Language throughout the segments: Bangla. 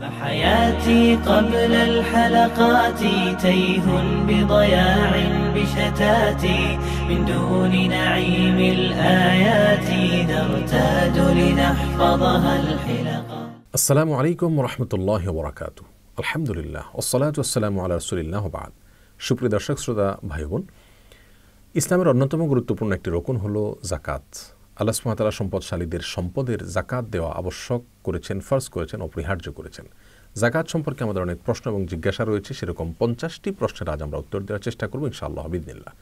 فحياتي قبل الحلقات تيه بضياع بشتاتي من دون نعيم الآيات نرتاد لنحفظها الحلقة السلام عليكم ورحمة الله وبركاته الحمد لله والصلاة والسلام على رسول الله وبعد شكرا দর্শক শ্রোতা ভাই বোন ইসলামের অন্যতম গুরুত্বপূর্ণ একটি রোকন হলো জাকাত আল্লাহ সুমাতালা সম্পদশালীদের সম্পদের জাকাত দেওয়া আবশ্যক করেছেন ফার্স করেছেন অপরিহার্য করেছেন জাকাত সম্পর্কে আমাদের অনেক প্রশ্ন এবং জিজ্ঞাসা রয়েছে সেরকম পঞ্চাশটি প্রশ্নের আজ আমরা উত্তর দেওয়ার চেষ্টা করব ইনশাআল্লাহ হাবিদুল্লাহ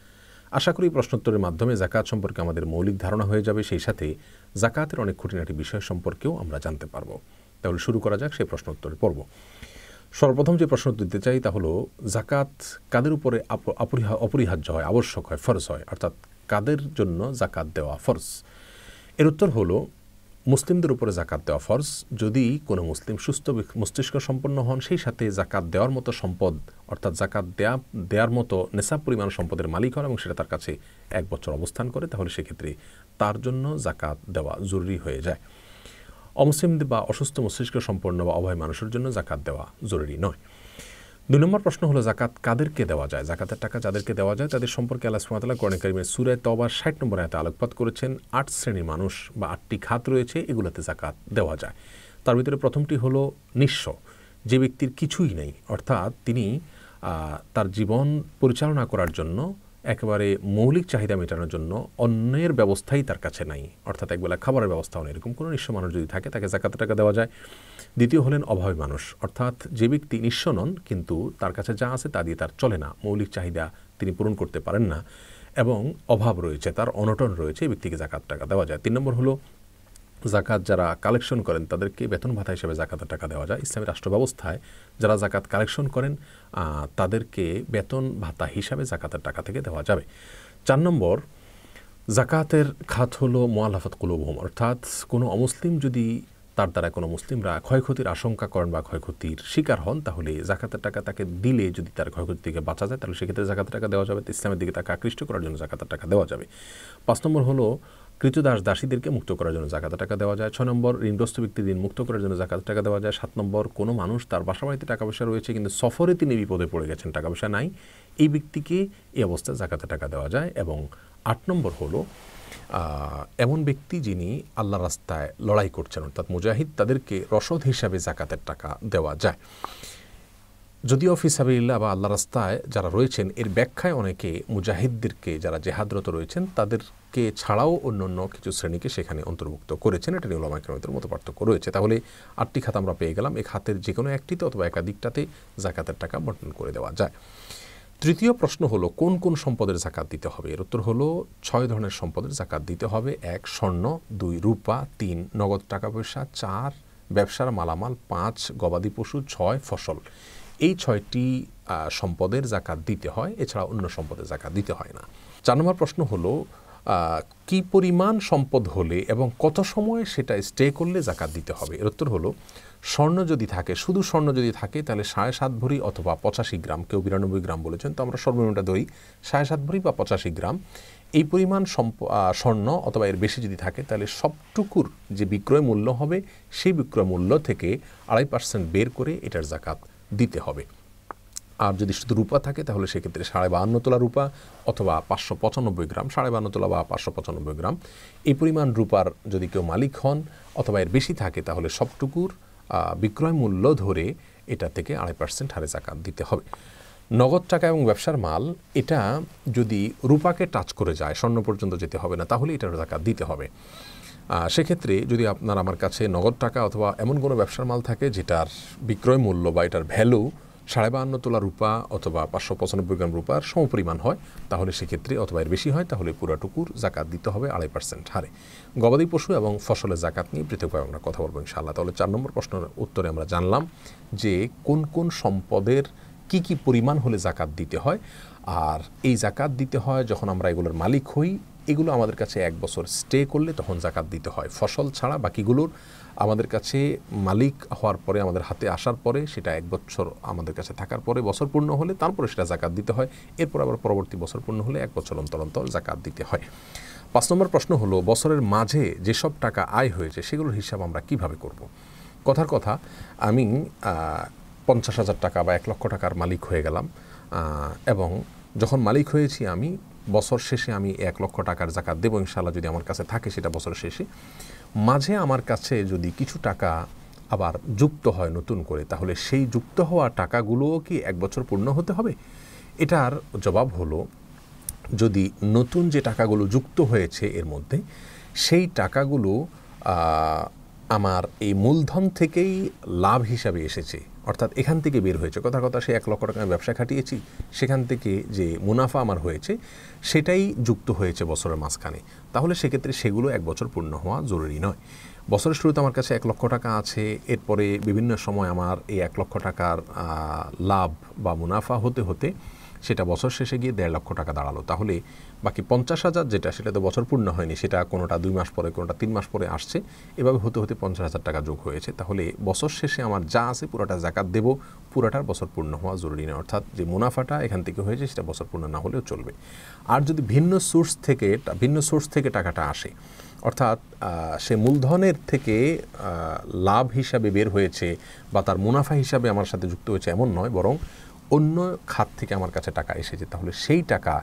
আশা করি প্রশ্নোত্তরের মাধ্যমে জাকাত সম্পর্কে আমাদের মৌলিক ধারণা হয়ে যাবে সেই সাথে জাকাতের অনেক খুঁটিনাটি বিষয় সম্পর্কেও আমরা জানতে পারব তাহলে শুরু করা যাক সেই প্রশ্নোত্তরের পর্ব সর্বপ্রথম যে প্রশ্ন দিতে চাই তা হলো জাকাত কাদের উপরে অপরিহার্য হয় আবশ্যক হয় ফরজ হয় অর্থাৎ কাদের জন্য জাকাত দেওয়া ফরজ এর উত্তর হলো মুসলিমদের উপরে জাকাত দেওয়া ফরজ যদি কোনো মুসলিম সুস্থ মস্তিষ্ক সম্পন্ন হন সেই সাথে জাকাত দেওয়ার মতো সম্পদ অর্থাৎ জাকাত দেয়া দেওয়ার মতো নেশা পরিমাণ সম্পদের মালিক হন এবং সেটা তার কাছে এক বছর অবস্থান করে তাহলে সেক্ষেত্রে তার জন্য জাকাত দেওয়া জরুরি হয়ে যায় অমুসলিমদের বা অসুস্থ মস্তিষ্ক সম্পন্ন বা অভয় মানুষের জন্য জাকাত দেওয়া জরুরি নয় দুই নম্বর প্রশ্ন হলো জাকাত কাদেরকে দেওয়া যায় জাকাতের টাকা যাদেরকে দেওয়া যায় তাদের সম্পর্কে আল্লাহ সুমাতাল্লাহ করণে করিমের সুরায় তবা ষাট নম্বর আয়তে আলোকপাত করেছেন আট শ্রেণীর মানুষ বা আটটি খাত রয়েছে এগুলোতে জাকাত দেওয়া যায় তার ভিতরে প্রথমটি হলো নিঃস্ব যে ব্যক্তির কিছুই নেই অর্থাৎ তিনি তার জীবন পরিচালনা করার জন্য একেবারে মৌলিক চাহিদা মেটানোর জন্য অন্যের ব্যবস্থাই তার কাছে নাই অর্থাৎ একবেলা খাবারের ব্যবস্থাও নেই এরকম কোনো নিঃস্ব মানুষ যদি থাকে তাকে জাকাতের টাকা দেওয়া যায় দ্বিতীয় হলেন অভাবী মানুষ অর্থাৎ যে ব্যক্তি নিঃস্ব নন কিন্তু তার কাছে যা আছে তা দিয়ে তার চলে না মৌলিক চাহিদা তিনি পূরণ করতে পারেন না এবং অভাব রয়েছে তার অনটন রয়েছে এই ব্যক্তিকে জাকাত টাকা দেওয়া যায় তিন নম্বর হলো জাকাত যারা কালেকশন করেন তাদেরকে বেতন ভাতা হিসেবে জাকাতের টাকা দেওয়া যায় ইসলামী রাষ্ট্র ব্যবস্থায় যারা জাকাত কালেকশন করেন তাদেরকে বেতন ভাতা হিসাবে জাকাতের টাকা থেকে দেওয়া যাবে চার নম্বর জাকাতের খাত হলো মোয়ালাফাত কুলুবহম অর্থাৎ কোনো অমুসলিম যদি তার দ্বারা কোনো মুসলিমরা ক্ষয়ক্ষতির আশঙ্কা করেন বা ক্ষয়ক্ষতির শিকার হন তাহলে জাকাতের টাকা তাকে দিলে যদি তার ক্ষয়ক্ষতি থেকে বাঁচা যায় তাহলে সেক্ষেত্রে জাকাতের টাকা দেওয়া যাবে ইসলামের দিকে তাকে আকৃষ্ট করার জন্য জাকাতের টাকা দেওয়া যাবে পাঁচ নম্বর হলো কৃতদাস দাসীদেরকে মুক্ত করার জন্য জাকাতের টাকা দেওয়া যায় ছয় নম্বর ঋণগ্রস্ত ব্যক্তি ঋণ মুক্ত করার জন্য জাকাত টাকা দেওয়া যায় সাত নম্বর কোনো মানুষ তার বাসা বাড়িতে টাকা পয়সা রয়েছে কিন্তু সফরে তিনি বিপদে পড়ে গেছেন টাকা পয়সা নাই এই ব্যক্তিকে এই অবস্থায় জাকাতে টাকা দেওয়া যায় এবং আট নম্বর হলো এমন ব্যক্তি যিনি আল্লাহ রাস্তায় লড়াই করছেন অর্থাৎ মুজাহিদ তাদেরকে রসদ হিসাবে জাকাতের টাকা দেওয়া যায় যদিও ফিসাবিল্লা বা আল্লাহ রাস্তায় যারা রয়েছেন এর ব্যাখ্যায় অনেকে মুজাহিদদেরকে যারা জেহাদরত রয়েছেন তাদেরকে ছাড়াও অন্য অন্য কিছু শ্রেণীকে সেখানে অন্তর্ভুক্ত করেছেন এটা নিয়ে ওলামাইকরমতের মতো পার্থক্য রয়েছে তাহলে আটটি খাত আমরা পেয়ে গেলাম এই খাতের যে কোনো একটিতে অথবা একাধিকটাতে জাকাতের টাকা বন্টন করে দেওয়া যায় তৃতীয় প্রশ্ন হলো কোন কোন সম্পদের জাকাত দিতে হবে এর উত্তর হলো ছয় ধরনের সম্পদের জাকাত দিতে হবে এক স্বর্ণ দুই রূপা তিন নগদ টাকা পয়সা চার ব্যবসার মালামাল পাঁচ গবাদি পশু ছয় ফসল এই ছয়টি সম্পদের জাকাত দিতে হয় এছাড়া অন্য সম্পদের জাকাত দিতে হয় না চার নম্বর প্রশ্ন হলো কি পরিমাণ সম্পদ হলে এবং কত সময় সেটা স্টে করলে জাকাত দিতে হবে এর উত্তর হলো স্বর্ণ যদি থাকে শুধু স্বর্ণ যদি থাকে তাহলে সাড়ে সাত ভরি অথবা পঁচাশি গ্রাম কেউ বিরানব্বই গ্রাম বলেছেন তো আমরা সর্বনিম্নটা ধরি সাড়ে সাত ভরি বা পঁচাশি গ্রাম এই পরিমাণ সম্প স্বর্ণ অথবা এর বেশি যদি থাকে তাহলে সবটুকুর যে বিক্রয় মূল্য হবে সেই বিক্রয় মূল্য থেকে আড়াই পার্সেন্ট বের করে এটার জাকাত দিতে হবে আর যদি শুধু রূপা থাকে তাহলে সেক্ষেত্রে সাড়ে বাহান্ন তোলা রূপা অথবা পাঁচশো পঁচানব্বই গ্রাম সাড়ে বাহান্ন তোলা বা পাঁচশো পঁচানব্বই গ্রাম এই পরিমাণ রূপার যদি কেউ মালিক হন অথবা এর বেশি থাকে তাহলে সবটুকুর বিক্রয় মূল্য ধরে এটা থেকে আড়াই পার্সেন্ট হারে জাকাত দিতে হবে নগদ টাকা এবং ব্যবসার মাল এটা যদি রূপাকে টাচ করে যায় স্বর্ণ পর্যন্ত যেতে হবে না তাহলে এটার জাকাত দিতে হবে সেক্ষেত্রে যদি আপনার আমার কাছে নগদ টাকা অথবা এমন কোনো ব্যবসার মাল থাকে যেটার বিক্রয় মূল্য বা এটার ভ্যালু সাড়ে বাহান্ন তোলা রূপা অথবা পাঁচশো পঁচানব্বই গ্রাম রূপার সমপরিমাণ হয় তাহলে সেক্ষেত্রে অথবা এর বেশি হয় তাহলে পুরাটুকুর জাকাত দিতে হবে আড়াই পার্সেন্ট হারে গবাদি পশু এবং ফসলের জাকাত নিয়ে পৃথকভাবে আমরা কথা বলবো ইনশাআল্লাহ তাহলে চার নম্বর প্রশ্নের উত্তরে আমরা জানলাম যে কোন কোন সম্পদের কি কি পরিমাণ হলে জাকাত দিতে হয় আর এই জাকাত দিতে হয় যখন আমরা এগুলোর মালিক হই এগুলো আমাদের কাছে এক বছর স্টে করলে তখন জাকাত দিতে হয় ফসল ছাড়া বাকিগুলোর আমাদের কাছে মালিক হওয়ার পরে আমাদের হাতে আসার পরে সেটা এক বছর আমাদের কাছে থাকার পরে বছর পূর্ণ হলে তারপরে সেটা জাকাত দিতে হয় এরপর আবার পরবর্তী বছর পূর্ণ হলে এক বছর অন্তর অন্তর জাকাত দিতে হয় পাঁচ নম্বর প্রশ্ন হলো বছরের মাঝে যেসব টাকা আয় হয়েছে সেগুলোর হিসাব আমরা কিভাবে করব কথার কথা আমি পঞ্চাশ হাজার টাকা বা এক লক্ষ টাকার মালিক হয়ে গেলাম এবং যখন মালিক হয়েছি আমি বছর শেষে আমি এক লক্ষ টাকার জাকাত দেবো ইনশাল্লাহ যদি আমার কাছে থাকে সেটা বছর শেষে মাঝে আমার কাছে যদি কিছু টাকা আবার যুক্ত হয় নতুন করে তাহলে সেই যুক্ত হওয়া টাকাগুলোও কি এক বছর পূর্ণ হতে হবে এটার জবাব হলো যদি নতুন যে টাকাগুলো যুক্ত হয়েছে এর মধ্যে সেই টাকাগুলো আমার এই মূলধন থেকেই লাভ হিসাবে এসেছে অর্থাৎ এখান থেকে বের হয়েছে কথা কথা সে এক লক্ষ টাকা ব্যবসা খাটিয়েছি সেখান থেকে যে মুনাফা আমার হয়েছে সেটাই যুক্ত হয়েছে বছরের মাঝখানে তাহলে সেক্ষেত্রে সেগুলো এক বছর পূর্ণ হওয়া জরুরি নয় বছরের শুরুতে আমার কাছে এক লক্ষ টাকা আছে এরপরে বিভিন্ন সময় আমার এই এক লক্ষ টাকার লাভ বা মুনাফা হতে হতে সেটা বছর শেষে গিয়ে দেড় লক্ষ টাকা দাঁড়ালো তাহলে বাকি পঞ্চাশ হাজার যেটা সেটা তো বছর পূর্ণ হয়নি সেটা কোনোটা দুই মাস পরে কোনোটা তিন মাস পরে আসছে এভাবে হতে হতে পঞ্চাশ হাজার টাকা যোগ হয়েছে তাহলে বছর শেষে আমার যা আছে পুরোটা জাকাত দেব পুরাটার বছর পূর্ণ হওয়া জরুরি নয় অর্থাৎ যে মুনাফাটা এখান থেকে হয়েছে সেটা বছর পূর্ণ না হলেও চলবে আর যদি ভিন্ন সোর্স থেকে ভিন্ন সোর্স থেকে টাকাটা আসে অর্থাৎ সে মূলধনের থেকে লাভ হিসাবে বের হয়েছে বা তার মুনাফা হিসাবে আমার সাথে যুক্ত হয়েছে এমন নয় বরং অন্য খাত থেকে আমার কাছে টাকা এসেছে তাহলে সেই টাকা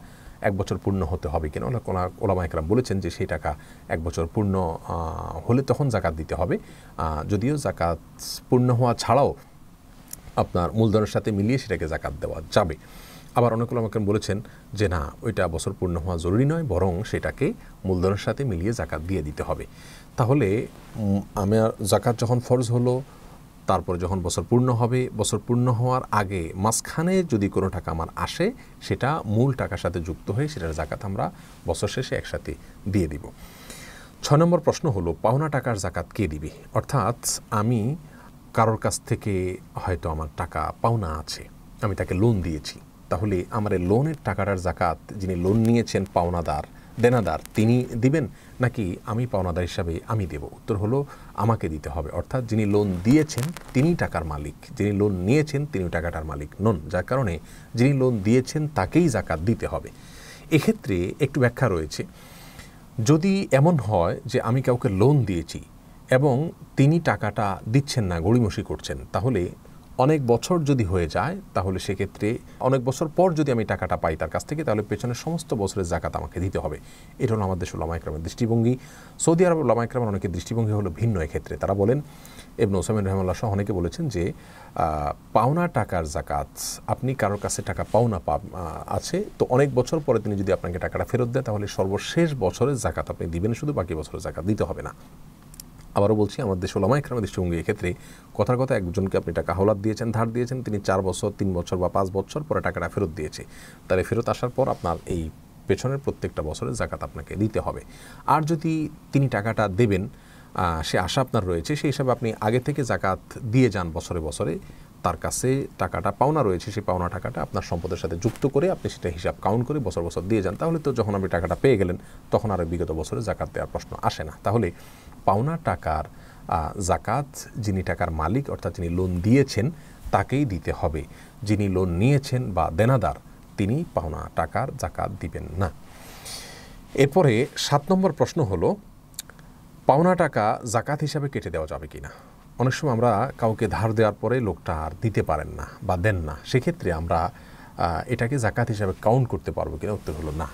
এক বছর পূর্ণ হতে হবে কিনা অনেক ওলামা একরাম বলেছেন যে সেই টাকা এক বছর পূর্ণ হলে তখন জাকাত দিতে হবে যদিও জাকাত পূর্ণ হওয়া ছাড়াও আপনার মূলধনের সাথে মিলিয়ে সেটাকে জাকাত দেওয়া যাবে আবার অনেক একরাম বলেছেন যে না ওইটা বছর পূর্ণ হওয়া জরুরি নয় বরং সেটাকে মূলধনের সাথে মিলিয়ে জাকাত দিয়ে দিতে হবে তাহলে আমার জাকাত যখন ফরজ হলো তারপর যখন বছর পূর্ণ হবে বছর পূর্ণ হওয়ার আগে মাঝখানে যদি কোনো টাকা আমার আসে সেটা মূল টাকার সাথে যুক্ত হয়ে সেটার জাকাত আমরা বছর শেষে একসাথে দিয়ে দিব ছয় নম্বর প্রশ্ন হলো পাওনা টাকার জাকাত কে দিবে অর্থাৎ আমি কারোর কাছ থেকে হয়তো আমার টাকা পাওনা আছে আমি তাকে লোন দিয়েছি তাহলে আমার লোনের টাকাটার জাকাত যিনি লোন নিয়েছেন পাওনাদার দেনাদার তিনি দিবেন নাকি আমি পাওনাদার হিসাবে আমি দেব উত্তর হলো আমাকে দিতে হবে অর্থাৎ যিনি লোন দিয়েছেন তিনি টাকার মালিক যিনি লোন নিয়েছেন তিনি টাকাটার মালিক নন যার কারণে যিনি লোন দিয়েছেন তাকেই জাকাত দিতে হবে এক্ষেত্রে একটু ব্যাখ্যা রয়েছে যদি এমন হয় যে আমি কাউকে লোন দিয়েছি এবং তিনি টাকাটা দিচ্ছেন না গড়িমসি করছেন তাহলে অনেক বছর যদি হয়ে যায় তাহলে সেক্ষেত্রে অনেক বছর পর যদি আমি টাকাটা পাই তার কাছ থেকে তাহলে পেছনের সমস্ত বছরের জাকাত আমাকে দিতে হবে এটা হলো আমাদের দেশের লামাইক্রামের দৃষ্টিভঙ্গি সৌদি আরব লমাইক্রামের অনেকের দৃষ্টিভঙ্গি হলো ভিন্ন এক্ষেত্রে তারা বলেন এবন ওসামিন রহমাল্লা সহ অনেকে বলেছেন যে পাওনা টাকার জাকাত আপনি কারোর কাছে টাকা পাওনা পা আছে তো অনেক বছর পরে তিনি যদি আপনাকে টাকাটা ফেরত দেয় তাহলে সর্বশেষ বছরের জাকাত আপনি দিবেন শুধু বাকি বছরের জাকাত দিতে হবে না আবারও বলছি আমাদের দেশ ওলামা ইকরামের দৃষ্টিভঙ্গি এক্ষেত্রে কথার কথা একজনকে আপনি টাকা হলাদ দিয়েছেন ধার দিয়েছেন তিনি চার বছর তিন বছর বা পাঁচ বছর পরে টাকাটা ফেরত দিয়েছে তাহলে ফেরত আসার পর আপনার এই পেছনের প্রত্যেকটা বছরের জাকাত আপনাকে দিতে হবে আর যদি তিনি টাকাটা দেবেন সে আশা আপনার রয়েছে সেই হিসাবে আপনি আগে থেকে জাকাত দিয়ে যান বছরে বছরে তার কাছে টাকাটা পাওনা রয়েছে সেই পাওনা টাকাটা আপনার সম্পদের সাথে যুক্ত করে আপনি সেটা হিসাব কাউন্ট করে বছর বছর দিয়ে যান তাহলে তো যখন আপনি টাকাটা পেয়ে গেলেন তখন আরও বিগত বছরে জাকাত দেওয়ার প্রশ্ন আসে না তাহলে পাওনা টাকার জাকাত যিনি টাকার মালিক অর্থাৎ যিনি লোন দিয়েছেন তাকেই দিতে হবে যিনি লোন নিয়েছেন বা দেনাদার তিনি পাওনা টাকার জাকাত দিবেন না এরপরে সাত নম্বর প্রশ্ন হলো পাওনা টাকা জাকাত হিসাবে কেটে দেওয়া যাবে কি না অনেক সময় আমরা কাউকে ধার দেওয়ার পরে লোকটা আর দিতে পারেন না বা দেন না সেক্ষেত্রে আমরা এটাকে জাকাত হিসাবে কাউন্ট করতে পারবো কিনা উত্তর হলো না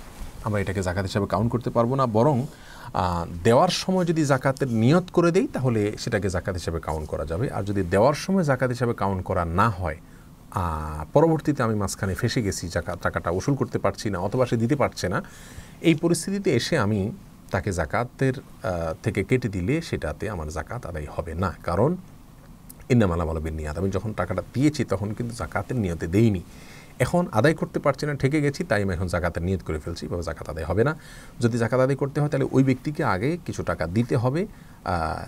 আমরা এটাকে জাকাত হিসাবে কাউন্ট করতে পারবো না বরং দেওয়ার সময় যদি জাকাতের নিয়ত করে দেই তাহলে সেটাকে জাকাত হিসাবে কাউন্ট করা যাবে আর যদি দেওয়ার সময় জাকাত হিসাবে কাউন্ট করা না হয় পরবর্তীতে আমি মাঝখানে ফেসে গেছি টাকাটা উসুল করতে পারছি না অথবা সে দিতে পারছে না এই পরিস্থিতিতে এসে আমি তাকে জাকাতের থেকে কেটে দিলে সেটাতে আমার জাকাত আদায় হবে না কারণ ইন্নামালা বলবেন নিয়াত আমি যখন টাকাটা দিয়েছি তখন কিন্তু জাকাতের নিয়তে দেইনি এখন আদায় করতে পারছি না ঠেকে গেছি তাই আমি এখন জাকাতের নিয়ত করে ফেলছি এভাবে জাকাত আদায় হবে না যদি জাকাত আদায় করতে হয় তাহলে ওই ব্যক্তিকে আগে কিছু টাকা দিতে হবে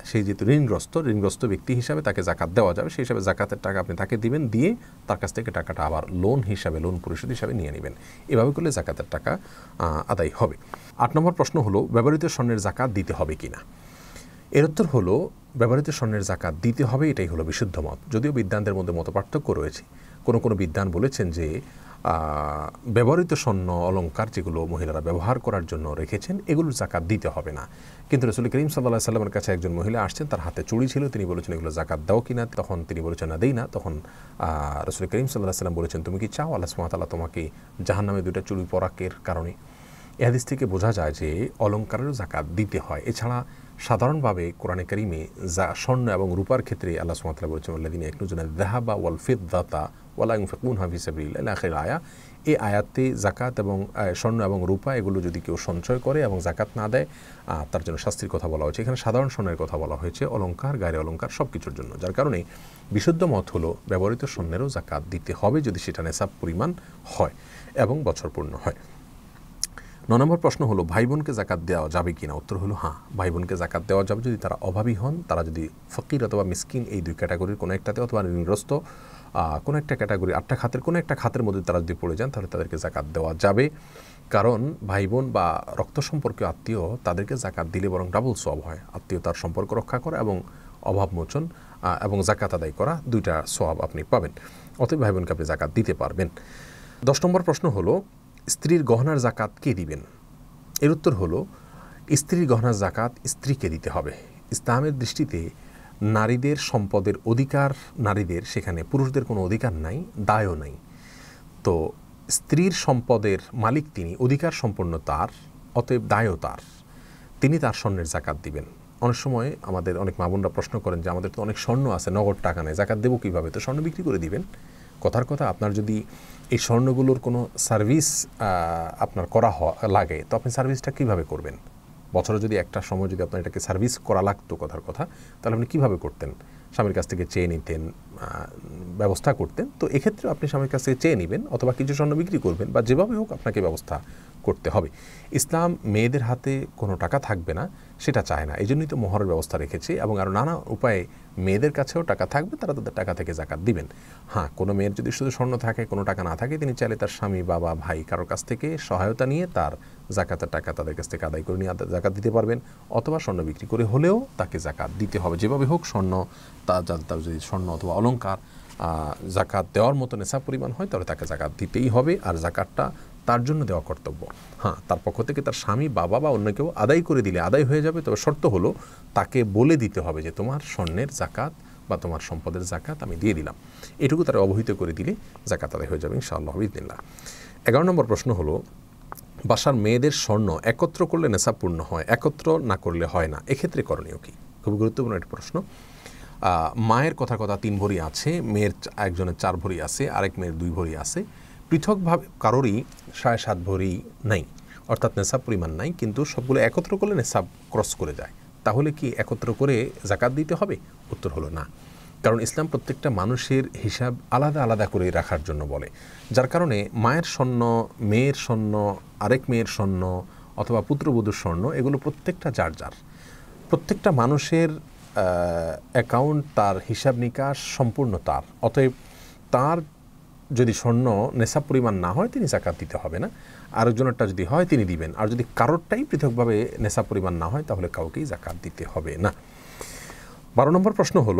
সেই যেহেতু ঋণগ্রস্ত ঋণগ্রস্ত ব্যক্তি হিসাবে তাকে জাকাত দেওয়া যাবে সেই হিসাবে জাকাতের টাকা আপনি তাকে দিবেন দিয়ে তার কাছ থেকে টাকাটা আবার লোন হিসাবে লোন পরিশোধ হিসাবে নিয়ে নেবেন এভাবে করলে জাকাতের টাকা আদায় হবে আট নম্বর প্রশ্ন হলো ব্যবহৃত স্বর্ণের জাকাত দিতে হবে কি না এর উত্তর হলো ব্যবহৃত স্বর্ণের জাকাত দিতে হবে এটাই হলো বিশুদ্ধ মত যদিও বিদ্যান্তের মধ্যে মত পার্থক্য রয়েছে কোনো কোনো বিদ্যান বলেছেন যে ব্যবহৃত স্বর্ণ অলঙ্কার যেগুলো মহিলারা ব্যবহার করার জন্য রেখেছেন এগুলোর জাকাত দিতে হবে না কিন্তু রসুল করিম সাল্লাহ সাল্লামের কাছে একজন মহিলা আসছেন তার হাতে চুড়ি ছিল তিনি বলেছেন এগুলো জাকাত দাও কিনা তখন তিনি বলেছেন না দেই না তখন রসুল করিম সাল্লাহ সাল্লাম বলেছেন তুমি কি চাও আল্লাহ সুমাতাল্লাহ তোমাকে জাহান নামে দুটা চুড়ি পরাকের কারণে এহাদিস থেকে বোঝা যায় যে অলঙ্কারেরও জাকাত দিতে হয় এছাড়া সাধারণভাবে কোরআনে করিমে যা স্বর্ণ এবং রূপার ক্ষেত্রে আল্লাহ সুমাতাল্লাহ বলেছেন আল্লাহ দিনে দেহা দেহাবা ওয়ালফেদ দাতা ওয়ালা ইউফিকুন হাফি সাবিল আল্লাহ আখের আয়া এই আয়াতে জাকাত এবং স্বর্ণ এবং রূপা এগুলো যদি কেউ সঞ্চয় করে এবং জাকাত না দেয় তার জন্য শাস্তির কথা বলা হয়েছে এখানে সাধারণ স্বর্ণের কথা বলা হয়েছে অলঙ্কার গায়ে অলঙ্কার সব কিছুর জন্য যার কারণে বিশুদ্ধ মত হলো ব্যবহৃত স্বর্ণেরও জাকাত দিতে হবে যদি সেটা নেশাব পরিমাণ হয় এবং বছর পূর্ণ হয় ন নম্বর প্রশ্ন হলো ভাই বোনকে জাকাত দেওয়া যাবে কিনা উত্তর হলো হ্যাঁ ভাই বোনকে জাকাত দেওয়া যাবে যদি তারা অভাবী হন তারা যদি ফকির অথবা মিসকিন এই দুই ক্যাটাগরির কোনো একটাতে অথবা ঋণগ্রস্ত কোনো একটা ক্যাটাগরি আটটা খাতের কোনো একটা খাতের মধ্যে তারা যদি পড়ে যান তাহলে তাদেরকে জাকাত দেওয়া যাবে কারণ ভাই বোন বা রক্ত সম্পর্কীয় আত্মীয় তাদেরকে জাকাত দিলে বরং ডাবল সব হয় আত্মীয় তার সম্পর্ক রক্ষা করা এবং অভাব মোচন এবং জাকাত আদায় করা দুইটা সব আপনি পাবেন অতএব ভাই বোনকে আপনি জাকাত দিতে পারবেন দশ নম্বর প্রশ্ন হলো স্ত্রীর গহনার জাকাত কে দিবেন এর উত্তর হলো স্ত্রীর গহনার জাকাত স্ত্রীকে দিতে হবে ইসলামের দৃষ্টিতে নারীদের সম্পদের অধিকার নারীদের সেখানে পুরুষদের কোনো অধিকার নাই দায়ও নাই তো স্ত্রীর সম্পদের মালিক তিনি অধিকার সম্পন্ন তার অতএব দায়ও তার তিনি তার স্বর্ণের জাকাত দিবেন অনেক সময় আমাদের অনেক মামুনরা প্রশ্ন করেন যে আমাদের তো অনেক স্বর্ণ আছে নগদ টাকা নেই জাকাত দেবো কীভাবে তো স্বর্ণ বিক্রি করে দিবেন কথার কথা আপনার যদি এই স্বর্ণগুলোর কোনো সার্ভিস আপনার করা লাগে তো আপনি সার্ভিসটা কীভাবে করবেন বছরে যদি একটা সময় যদি আপনার এটাকে সার্ভিস করা লাগতো কথার কথা তাহলে আপনি কীভাবে করতেন স্বামীর কাছ থেকে চেয়ে নিতেন ব্যবস্থা করতেন তো এক্ষেত্রে আপনি স্বামীর কাছ থেকে চেয়ে নেবেন অথবা কিছু স্বর্ণ বিক্রি করবেন বা যেভাবে হোক আপনাকে ব্যবস্থা করতে হবে ইসলাম মেয়েদের হাতে কোনো টাকা থাকবে না সেটা চায় না এই জন্যই তো মোহরের ব্যবস্থা রেখেছি এবং আরও নানা উপায়ে মেয়েদের কাছেও টাকা থাকবে তারা তাদের টাকা থেকে জাকাত দিবেন হ্যাঁ কোনো মেয়ের যদি শুধু স্বর্ণ থাকে কোনো টাকা না থাকে তিনি চাইলে তার স্বামী বাবা ভাই কারোর কাছ থেকে সহায়তা নিয়ে তার জাকাতের টাকা তাদের কাছ থেকে আদায় করে নিয়ে জাকাত দিতে পারবেন অথবা স্বর্ণ বিক্রি করে হলেও তাকে জাকাত দিতে হবে যেভাবে হোক স্বর্ণ তার তার যদি স্বর্ণ অথবা অলঙ্কার জাকাত দেওয়ার মতো নেশা পরিমাণ হয় তাহলে তাকে জাকাত দিতেই হবে আর জাকাতটা তার জন্য দেওয়া কর্তব্য হ্যাঁ তার পক্ষ থেকে তার স্বামী বাবা বা অন্য কেউ আদায় করে দিলে আদায় হয়ে যাবে তবে শর্ত হলো তাকে বলে দিতে হবে যে তোমার স্বর্ণের জাকাত বা তোমার সম্পদের জাকাত আমি দিয়ে দিলাম এটুকু তারা অবহিত করে দিলে জাকাত আদায় হয়ে যাবে ইনশাআল্লাহ ইদিল্লা এগারো নম্বর প্রশ্ন হলো বাসার মেয়েদের স্বর্ণ একত্র করলে নেশাপূর্ণ হয় একত্র না করলে হয় না এক্ষেত্রে করণীয় কী খুবই গুরুত্বপূর্ণ একটা প্রশ্ন মায়ের কথা কথা তিন ভরি আছে মেয়ের একজনের চার ভরি আছে আরেক মেয়ের দুই ভরি আছে পৃথকভাবে কারোরই সাড়ে সাত ভরি নাই অর্থাৎ নেশাব পরিমাণ নাই কিন্তু সবগুলো একত্র করলে নেশাব ক্রস করে যায় তাহলে কি একত্র করে জাকাত দিতে হবে উত্তর হলো না কারণ ইসলাম প্রত্যেকটা মানুষের হিসাব আলাদা আলাদা করে রাখার জন্য বলে যার কারণে মায়ের স্বর্ণ মেয়ের স্বর্ণ আরেক মেয়ের স্বর্ণ অথবা পুত্রবধূর স্বর্ণ এগুলো প্রত্যেকটা যার যার প্রত্যেকটা মানুষের অ্যাকাউন্ট তার হিসাব নিকাশ সম্পূর্ণ তার অতএব তার যদি স্বর্ণ নেশা পরিমাণ না হয় তিনি জাকাত দিতে হবে না আরেকজনেরটা যদি হয় তিনি দিবেন আর যদি কারোরটাই পৃথকভাবে নেশা পরিমাণ না হয় তাহলে কাউকেই জাকাত দিতে হবে না বারো নম্বর প্রশ্ন হল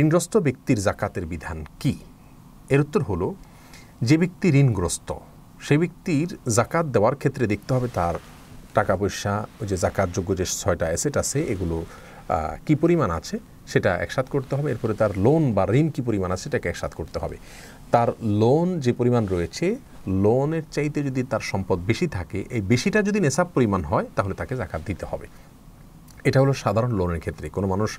ঋণগ্রস্ত ব্যক্তির জাকাতের বিধান কি এর উত্তর হলো যে ব্যক্তি ঋণগ্রস্ত সে ব্যক্তির জাকাত দেওয়ার ক্ষেত্রে দেখতে হবে তার টাকা পয়সা ওই যে জাকাতযোগ্য যে ছয়টা অ্যাসেট আছে এগুলো কি পরিমাণ আছে সেটা একসাথ করতে হবে এরপরে তার লোন বা ঋণ কী পরিমাণ আছে সেটাকে একসাথ করতে হবে তার লোন যে পরিমাণ রয়েছে লোনের চাইতে যদি তার সম্পদ বেশি থাকে এই বেশিটা যদি নেশাব পরিমাণ হয় তাহলে তাকে জাকাত দিতে হবে এটা হলো সাধারণ লোনের ক্ষেত্রে কোনো মানুষ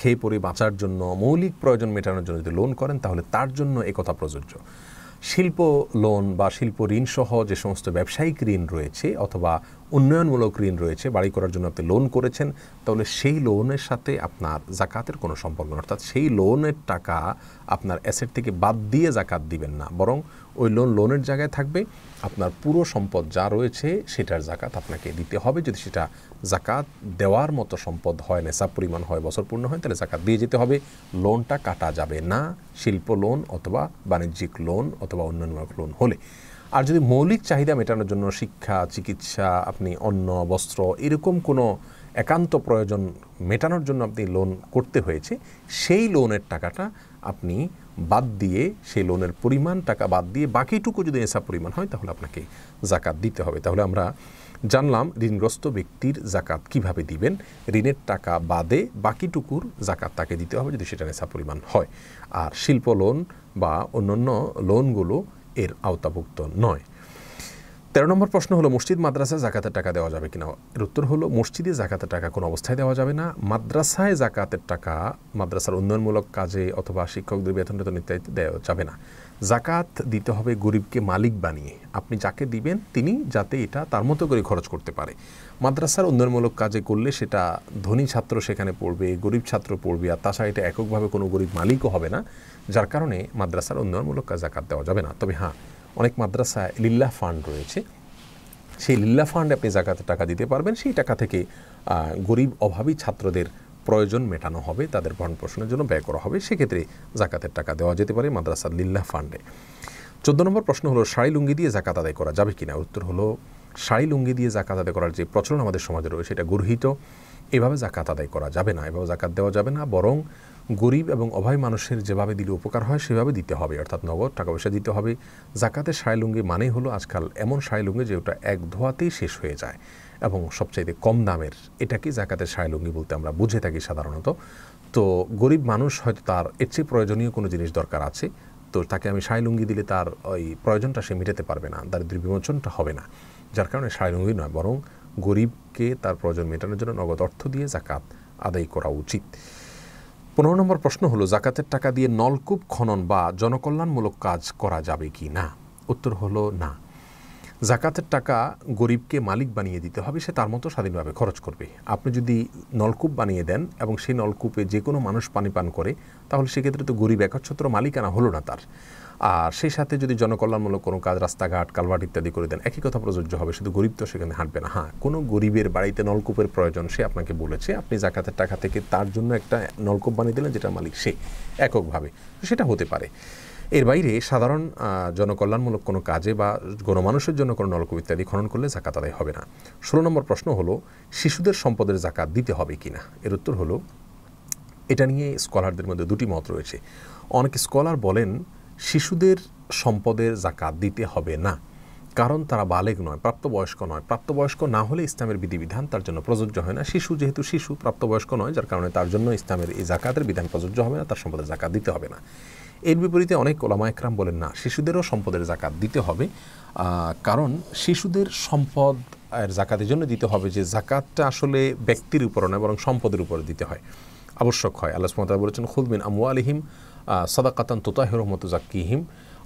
খেয়ে পরে বাঁচার জন্য মৌলিক প্রয়োজন মেটানোর জন্য যদি লোন করেন তাহলে তার জন্য একথা প্রযোজ্য শিল্প লোন বা শিল্প ঋণ সহ যে সমস্ত ব্যবসায়িক ঋণ রয়েছে অথবা উন্নয়নমূলক ঋণ রয়েছে বাড়ি করার জন্য আপনি লোন করেছেন তাহলে সেই লোনের সাথে আপনার জাকাতের কোনো সম্পর্ক নেই অর্থাৎ সেই লোনের টাকা আপনার অ্যাসেট থেকে বাদ দিয়ে জাকাত দিবেন না বরং ওই লোন লোনের জায়গায় থাকবে আপনার পুরো সম্পদ যা রয়েছে সেটার জাকাত আপনাকে দিতে হবে যদি সেটা জাকাত দেওয়ার মতো সম্পদ হয় নেশা পরিমাণ হয় বছর পূর্ণ হয় তাহলে জাকাত দিয়ে যেতে হবে লোনটা কাটা যাবে না শিল্প লোন অথবা বাণিজ্যিক লোন অথবা অন্যান্য লোন হলে আর যদি মৌলিক চাহিদা মেটানোর জন্য শিক্ষা চিকিৎসা আপনি অন্ন বস্ত্র এরকম কোনো একান্ত প্রয়োজন মেটানোর জন্য আপনি লোন করতে হয়েছে সেই লোনের টাকাটা আপনি বাদ দিয়ে সেই লোনের পরিমাণ টাকা বাদ দিয়ে বাকিটুকু যদি এসা পরিমাণ হয় তাহলে আপনাকে জাকাত দিতে হবে তাহলে আমরা জানলাম ঋণগ্রস্ত ব্যক্তির জাকাত কিভাবে দিবেন ঋণের টাকা বাদে বাকিটুকুর জাকাত তাকে দিতে হবে যদি সেটা নেশা পরিমাণ হয় আর শিল্প লোন বা অন্যান্য লোনগুলো এর আওতাভুক্ত নয় তেরো নম্বর প্রশ্ন হলো মসজিদ মাদ্রাসায় জাকাতের টাকা দেওয়া যাবে কিনা এর উত্তর হলো মসজিদে জাকাতের টাকা কোনো অবস্থায় দেওয়া যাবে না মাদ্রাসায় জাকাতের টাকা মাদ্রাসার উন্নয়নমূলক কাজে অথবা শিক্ষকদের বেতন বেতন ইত্যাদিতে দেওয়া যাবে না জাকাত দিতে হবে গরিবকে মালিক বানিয়ে আপনি যাকে দিবেন তিনি যাতে এটা তার মতো করে খরচ করতে পারে মাদ্রাসার উন্নয়নমূলক কাজে করলে সেটা ধনী ছাত্র সেখানে পড়বে গরিব ছাত্র পড়বে আর তাছাড়া এটা এককভাবে কোনো গরিব মালিকও হবে না যার কারণে মাদ্রাসার উন্নয়নমূলক কাজ জাকাত দেওয়া যাবে না তবে হ্যাঁ অনেক মাদ্রাসায় লিল্লা ফান্ড রয়েছে সেই লিল্লা ফান্ডে আপনি জাকাতে টাকা দিতে পারবেন সেই টাকা থেকে গরিব অভাবী ছাত্রদের প্রয়োজন মেটানো হবে তাদের ভরণ পোষণের জন্য ব্যয় করা হবে সেক্ষেত্রে জাকাতের টাকা দেওয়া যেতে পারে মাদ্রাসার লিল্লা ফান্ডে চোদ্দ নম্বর প্রশ্ন হলো শাড়ি লুঙ্গি দিয়ে জাকাত আদায় করা যাবে কিনা উত্তর হলো শাড়ি লুঙ্গি দিয়ে জাকাত আদায় করার যে প্রচলন আমাদের সমাজে রয়েছে সেটা গর্হিত এভাবে জাকাত আদায় করা যাবে না এভাবে জাকাত দেওয়া যাবে না বরং গরিব এবং অভাবী মানুষের যেভাবে দিলে উপকার হয় সেভাবে দিতে হবে অর্থাৎ নগদ টাকা পয়সা দিতে হবে জাকাতের সায়লুঙ্গি মানেই হলো আজকাল এমন সায়লুঙ্গি যে ওটা এক ধোয়াতেই শেষ হয়ে যায় এবং সবচাইতে কম দামের এটাকে জাকাতের সায়লুঙ্গি বলতে আমরা বুঝে থাকি সাধারণত তো গরিব মানুষ হয়তো তার এর চেয়ে প্রয়োজনীয় কোনো জিনিস দরকার আছে তো তাকে আমি সায়লুঙ্গি দিলে তার ওই প্রয়োজনটা সে মেটাতে পারবে না দারিদ্র বিমোচনটা হবে না যার কারণে সায়লুঙ্গি নয় বরং গরিবকে তার প্রয়োজন মেটানোর জন্য নগদ অর্থ দিয়ে জাকাত আদায় করা উচিত পনেরো নম্বর প্রশ্ন হলো জাকাতের টাকা দিয়ে নলকূপ খনন বা জনকল্যাণমূলক কাজ করা যাবে কি না উত্তর হলো না জাকাতের টাকা গরিবকে মালিক বানিয়ে দিতে হবে সে তার মতো স্বাধীনভাবে খরচ করবে আপনি যদি নলকূপ বানিয়ে দেন এবং সেই নলকূপে যে কোনো মানুষ পানি পান করে তাহলে সেক্ষেত্রে তো গরিব একচ্ছত্র মালিকানা হলো না তার আর সেই সাথে যদি জনকল্যাণমূলক কোনো কাজ রাস্তাঘাট কালভার্ট ইত্যাদি করে দেন একই কথা প্রযোজ্য হবে শুধু গরিব তো সেখানে হাঁটবে না হ্যাঁ কোনো গরিবের বাড়িতে নলকূপের প্রয়োজন সে আপনাকে বলেছে আপনি জাকাতের টাকা থেকে তার জন্য একটা নলকূপ বানিয়ে দিলেন যেটা মালিক সে এককভাবে সেটা হতে পারে এর বাইরে সাধারণ জনকল্যাণমূলক কোনো কাজে বা গণমানুষের জন্য কোনো নলকূপ ইত্যাদি খনন করলে জাকাত আদায় হবে না ষোলো নম্বর প্রশ্ন হলো শিশুদের সম্পদের জাকাত দিতে হবে কি না এর উত্তর হলো এটা নিয়ে স্কলারদের মধ্যে দুটি মত রয়েছে অনেক স্কলার বলেন শিশুদের সম্পদের জাকাত দিতে হবে না কারণ তারা বালেগ নয় প্রাপ্তবয়স্ক নয় প্রাপ্তবয়স্ক না হলে ইসলামের বিধিবিধান তার জন্য প্রযোজ্য হয় না শিশু যেহেতু শিশু প্রাপ্তবয়স্ক নয় যার কারণে তার জন্য ইসলামের এই জাকাতের বিধান প্রযোজ্য হবে না তার সম্পদের জাকাত দিতে হবে না এর বিপরীতে অনেক ওলামা একরাম বলেন না শিশুদেরও সম্পদের জাকাত দিতে হবে কারণ শিশুদের সম্পদ আর জাকাতের জন্য দিতে হবে যে জাকাতটা আসলে ব্যক্তির উপরে নয় বরং সম্পদের উপরে দিতে হয় আবশ্যক হয় আল্লাহ সুমতা বলেছেন খুলবিন আমু আলহিম সাদাকাতান তোতাহির রহমত জাকিহিম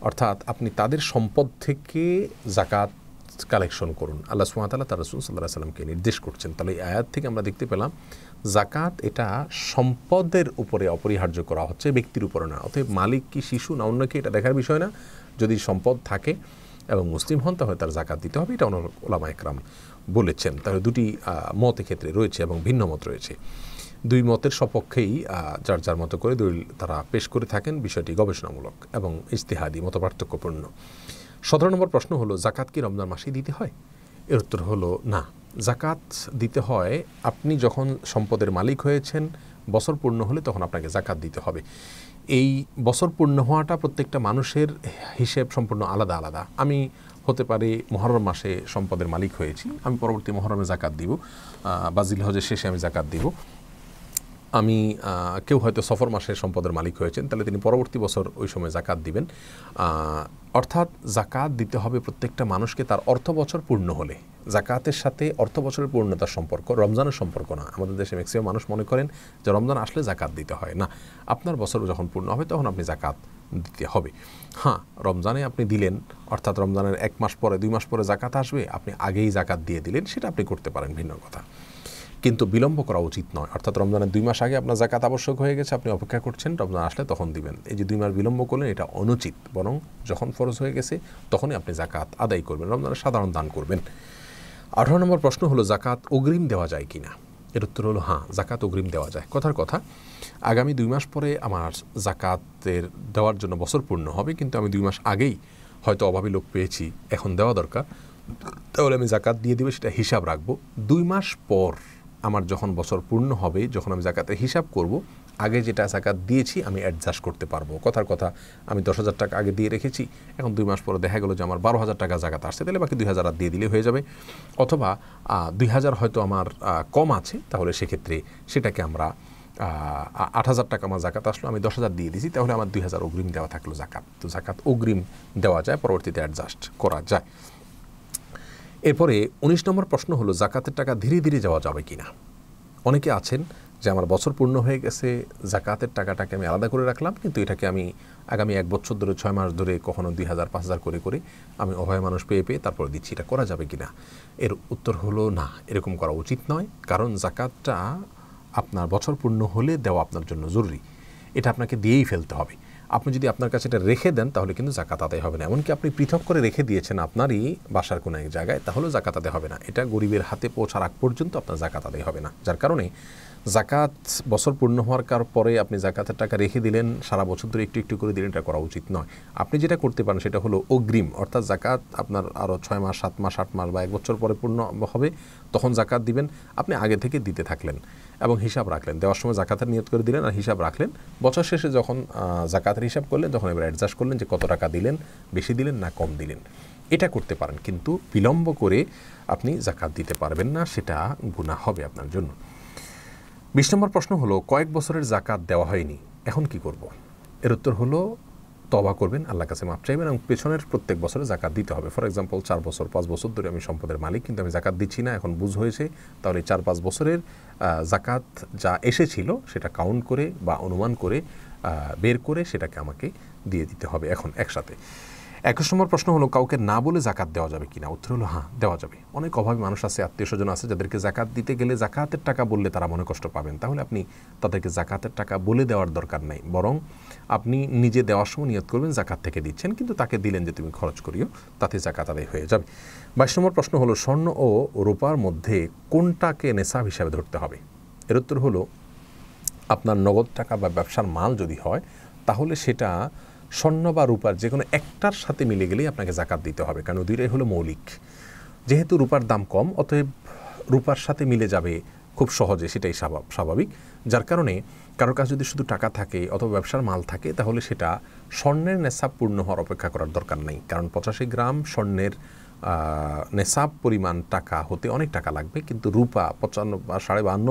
অর্থাৎ আপনি তাদের সম্পদ থেকে জাকাত কালেকশন করুন আল্লাহ সুমাতাল্লাহ তার রসুল সাল্লাহ সাল্লামকে নির্দেশ করছেন তাহলে এই আয়াত থেকে আমরা দেখতে পেলাম জাকাত এটা সম্পদের উপরে অপরিহার্য করা হচ্ছে ব্যক্তির উপরে না অর্থাৎ মালিক কি শিশু না অন্য কি এটা দেখার বিষয় না যদি সম্পদ থাকে এবং মুসলিম হন তাহলে তার জাকাত দিতে হবে এটা অন্য ওলামা একরাম বলেছেন তাহলে দুটি মত ক্ষেত্রে রয়েছে এবং ভিন্ন মত রয়েছে দুই মতের সপক্ষেই যার যার মতো করে দলিল তারা পেশ করে থাকেন বিষয়টি গবেষণামূলক এবং ইস্তেহাদি মত পার্থক্যপূর্ণ সতেরো নম্বর প্রশ্ন হলো জাকাত কি রমজান মাসেই দিতে হয় এর উত্তর হলো না জাকাত দিতে হয় আপনি যখন সম্পদের মালিক হয়েছেন বছর পূর্ণ হলে তখন আপনাকে জাকাত দিতে হবে এই বছর পূর্ণ হওয়াটা প্রত্যেকটা মানুষের হিসেব সম্পূর্ণ আলাদা আলাদা আমি হতে পারে মহরম মাসে সম্পদের মালিক হয়েছি আমি পরবর্তী মহরমে জাকাত দিব বা জিলহজের শেষে আমি জাকাত দিব আমি কেউ হয়তো সফর মাসের সম্পদের মালিক হয়েছেন তাহলে তিনি পরবর্তী বছর ওই সময় জাকাত দিবেন অর্থাৎ জাকাত দিতে হবে প্রত্যেকটা মানুষকে তার অর্থ বছর পূর্ণ হলে জাকাতের সাথে অর্থ বছরের পূর্ণতার সম্পর্ক রমজানের সম্পর্ক না আমাদের দেশে ম্যাক্সিমাম মানুষ মনে করেন যে রমজান আসলে জাকাত দিতে হয় না আপনার বছর যখন পূর্ণ হবে তখন আপনি জাকাত দিতে হবে হ্যাঁ রমজানে আপনি দিলেন অর্থাৎ রমজানের এক মাস পরে দুই মাস পরে জাকাত আসবে আপনি আগেই জাকাত দিয়ে দিলেন সেটা আপনি করতে পারেন ভিন্ন কথা কিন্তু বিলম্ব করা উচিত নয় অর্থাৎ রমজানের দুই মাস আগে আপনার জাকাত আবশ্যক হয়ে গেছে আপনি অপেক্ষা করছেন রমজান আসলে তখন দিবেন এই যে দুই মাস বিলম্ব করলেন এটা অনুচিত বরং যখন ফরজ হয়ে গেছে তখনই আপনি জাকাত আদায় করবেন রমজানের সাধারণ দান করবেন আঠারো নম্বর প্রশ্ন হলো জাকাত অগ্রিম দেওয়া যায় কি না এর উত্তর হলো হ্যাঁ জাকাত অগ্রিম দেওয়া যায় কথার কথা আগামী দুই মাস পরে আমার জাকাতের দেওয়ার জন্য বছর পূর্ণ হবে কিন্তু আমি দুই মাস আগেই হয়তো অভাবী লোক পেয়েছি এখন দেওয়া দরকার তাহলে আমি জাকাত দিয়ে দেবে সেটা হিসাব রাখবো দুই মাস পর আমার যখন বছর পূর্ণ হবে যখন আমি জাকাতের হিসাব করব আগে যেটা জাকাত দিয়েছি আমি অ্যাডজাস্ট করতে পারবো কথার কথা আমি দশ হাজার টাকা আগে দিয়ে রেখেছি এখন দুই মাস পরে দেখা গেলো যে আমার বারো হাজার টাকা জাকাত আসছে তাহলে বাকি দুই হাজার আর দিয়ে দিলে হয়ে যাবে অথবা দুই হাজার হয়তো আমার কম আছে তাহলে সেক্ষেত্রে সেটাকে আমরা আট হাজার টাকা আমার জাকাত আসলো আমি দশ হাজার দিয়ে দিয়েছি তাহলে আমার দুই হাজার অগ্রিম দেওয়া থাকলো জাকাত তো জাকাত অগ্রিম দেওয়া যায় পরবর্তীতে অ্যাডজাস্ট করা যায় এরপরে ১৯ নম্বর প্রশ্ন হলো জাকাতের টাকা ধীরে ধীরে যাওয়া যাবে কি না অনেকে আছেন যে আমার বছর পূর্ণ হয়ে গেছে জাকাতের টাকাটাকে আমি আলাদা করে রাখলাম কিন্তু এটাকে আমি আগামী এক বছর ধরে ছয় মাস ধরে কখনো দুই হাজার পাঁচ হাজার করে করে আমি অভয় মানুষ পেয়ে পেয়ে তারপরে দিচ্ছি এটা করা যাবে কিনা এর উত্তর হলো না এরকম করা উচিত নয় কারণ জাকাতটা আপনার বছর পূর্ণ হলে দেওয়া আপনার জন্য জরুরি এটা আপনাকে দিয়েই ফেলতে হবে আপনি যদি আপনার কাছে এটা রেখে দেন তাহলে কিন্তু জাকাত আদায় হবে না এমনকি আপনি পৃথক করে রেখে দিয়েছেন আপনারই বাসার কোনো এক জায়গায় তাহলেও জাকাত আদায় হবে না এটা গরিবের হাতে পৌঁছার আগ পর্যন্ত আপনার জাকাত আদায় হবে না যার কারণে জাকাত বছর পূর্ণ হওয়ার কার পরে আপনি জাকাতের টাকা রেখে দিলেন সারা বছর ধরে একটু একটু করে দিলেন এটা করা উচিত নয় আপনি যেটা করতে পারেন সেটা হলো অগ্রিম অর্থাৎ জাকাত আপনার আরও ছয় মাস সাত মাস আট মাস বা এক বছর পরে পূর্ণ হবে তখন জাকাত দিবেন আপনি আগে থেকে দিতে থাকলেন এবং হিসাব রাখলেন দেওয়ার সময় জাকাতের নিয়ত করে দিলেন আর হিসাব রাখলেন বছর শেষে যখন জাকাতের হিসাব করলেন তখন এবার অ্যাডজাস্ট করলেন যে কত টাকা দিলেন বেশি দিলেন না কম দিলেন এটা করতে পারেন কিন্তু বিলম্ব করে আপনি জাকাত দিতে পারবেন না সেটা গুণা হবে আপনার জন্য বিশ নম্বর প্রশ্ন হলো কয়েক বছরের জাকাত দেওয়া হয়নি এখন কি করব। এর উত্তর হলো তবা করবেন আল্লাহ কাছে মাপ চাইবেন এবং পেছনের প্রত্যেক বছরে জাকাত দিতে হবে ফর এক্সাম্পল চার বছর পাঁচ বছর ধরে আমি সম্পদের মালিক কিন্তু আমি জাকাত দিচ্ছি না এখন বুঝ হয়েছে তাহলে চার পাঁচ বছরের জাকাত যা এসেছিল সেটা কাউন্ট করে বা অনুমান করে বের করে সেটাকে আমাকে দিয়ে দিতে হবে এখন একসাথে একুশ নম্বর প্রশ্ন হলো কাউকে না বলে জাকাত দেওয়া যাবে কিনা উত্তর হলো হ্যাঁ দেওয়া যাবে অনেক অভাবী মানুষ আছে আত্মীয় স্বজন আছে যাদেরকে জাকাত দিতে গেলে জাকাতের টাকা বললে তারা মনে কষ্ট পাবেন তাহলে আপনি তাদেরকে জাকাতের টাকা বলে দেওয়ার দরকার নাই বরং আপনি নিজে দেওয়ার সময় নিয়ত করবেন জাকাত থেকে দিচ্ছেন কিন্তু তাকে দিলেন যে তুমি খরচ করিও তাতে জাকাত আদায় হয়ে যাবে বাইশ নম্বর প্রশ্ন হলো স্বর্ণ ও রূপার মধ্যে কোনটাকে নেশাব হিসাবে ধরতে হবে এর উত্তর হলো আপনার নগদ টাকা বা ব্যবসার মাল যদি হয় তাহলে সেটা স্বর্ণ বা রূপার যে কোনো একটার সাথে মিলে গেলেই আপনাকে জাকাত দিতে হবে কারণ দুইটাই হলো মৌলিক যেহেতু রূপার দাম কম অতএব রূপার সাথে মিলে যাবে খুব সহজে সেটাই স্বাভাবিক যার কারণে কারোর কাছে যদি শুধু টাকা থাকে অথবা ব্যবসার মাল থাকে তাহলে সেটা স্বর্ণের নেশাব পূর্ণ হওয়ার অপেক্ষা করার দরকার নেই কারণ পঁচাশি গ্রাম স্বর্ণের নেশাব পরিমাণ টাকা হতে অনেক টাকা লাগবে কিন্তু রূপা পঁচানব্বই সাড়ে বান্ন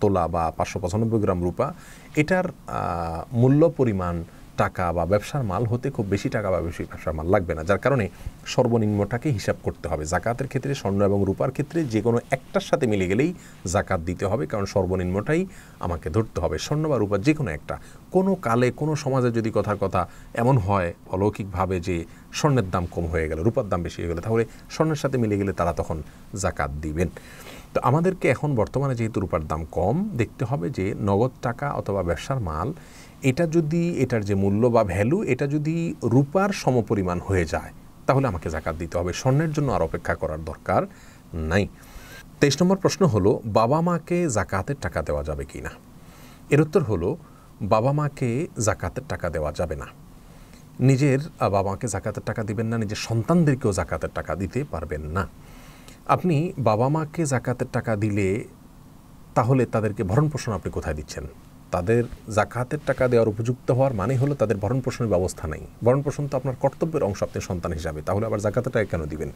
তোলা বা পাঁচশো পঁচানব্বই গ্রাম রূপা এটার মূল্য পরিমাণ টাকা বা ব্যবসার মাল হতে খুব বেশি টাকা বা বেশি ব্যবসার মাল লাগবে না যার কারণে সর্বনিম্নটাকে হিসাব করতে হবে জাকাতের ক্ষেত্রে স্বর্ণ এবং রূপার ক্ষেত্রে যে কোনো একটার সাথে মিলে গেলেই জাকাত দিতে হবে কারণ সর্বনিম্নটাই আমাকে ধরতে হবে স্বর্ণ বা রূপার যে কোনো একটা কোনো কালে কোনো সমাজে যদি কথার কথা এমন হয় অলৌকিকভাবে যে স্বর্ণের দাম কম হয়ে গেল রূপার দাম বেশি হয়ে গেলে তাহলে স্বর্ণের সাথে মিলে গেলে তারা তখন জাকাত দিবেন তো আমাদেরকে এখন বর্তমানে যেহেতু রূপার দাম কম দেখতে হবে যে নগদ টাকা অথবা ব্যবসার মাল এটা যদি এটার যে মূল্য বা ভ্যালু এটা যদি রূপার সমপরিমাণ হয়ে যায় তাহলে আমাকে জাকাত দিতে হবে স্বর্ণের জন্য আর অপেক্ষা করার দরকার নাই তেইশ নম্বর প্রশ্ন হলো বাবা মাকে জাকাতের টাকা দেওয়া যাবে কি না এর উত্তর হলো বাবা মাকে জাকাতের টাকা দেওয়া যাবে না নিজের বাবা মাকে জাকাতের টাকা দিবেন না নিজের সন্তানদেরকেও জাকাতের টাকা দিতে পারবেন না আপনি বাবা মাকে জাকাতের টাকা দিলে তাহলে তাদেরকে ভরণ পোষণ আপনি কোথায় দিচ্ছেন তাদের জাকাতের টাকা দেওয়ার উপযুক্ত হওয়ার মানে হলো তাদের ভরণ পোষণের ব্যবস্থা নেই ভরণ পোষণ তো আপনার কর্তব্যের অংশ আপনি সন্তান হিসাবে তাহলে আবার জাকাতের টাকা কেন দিবেন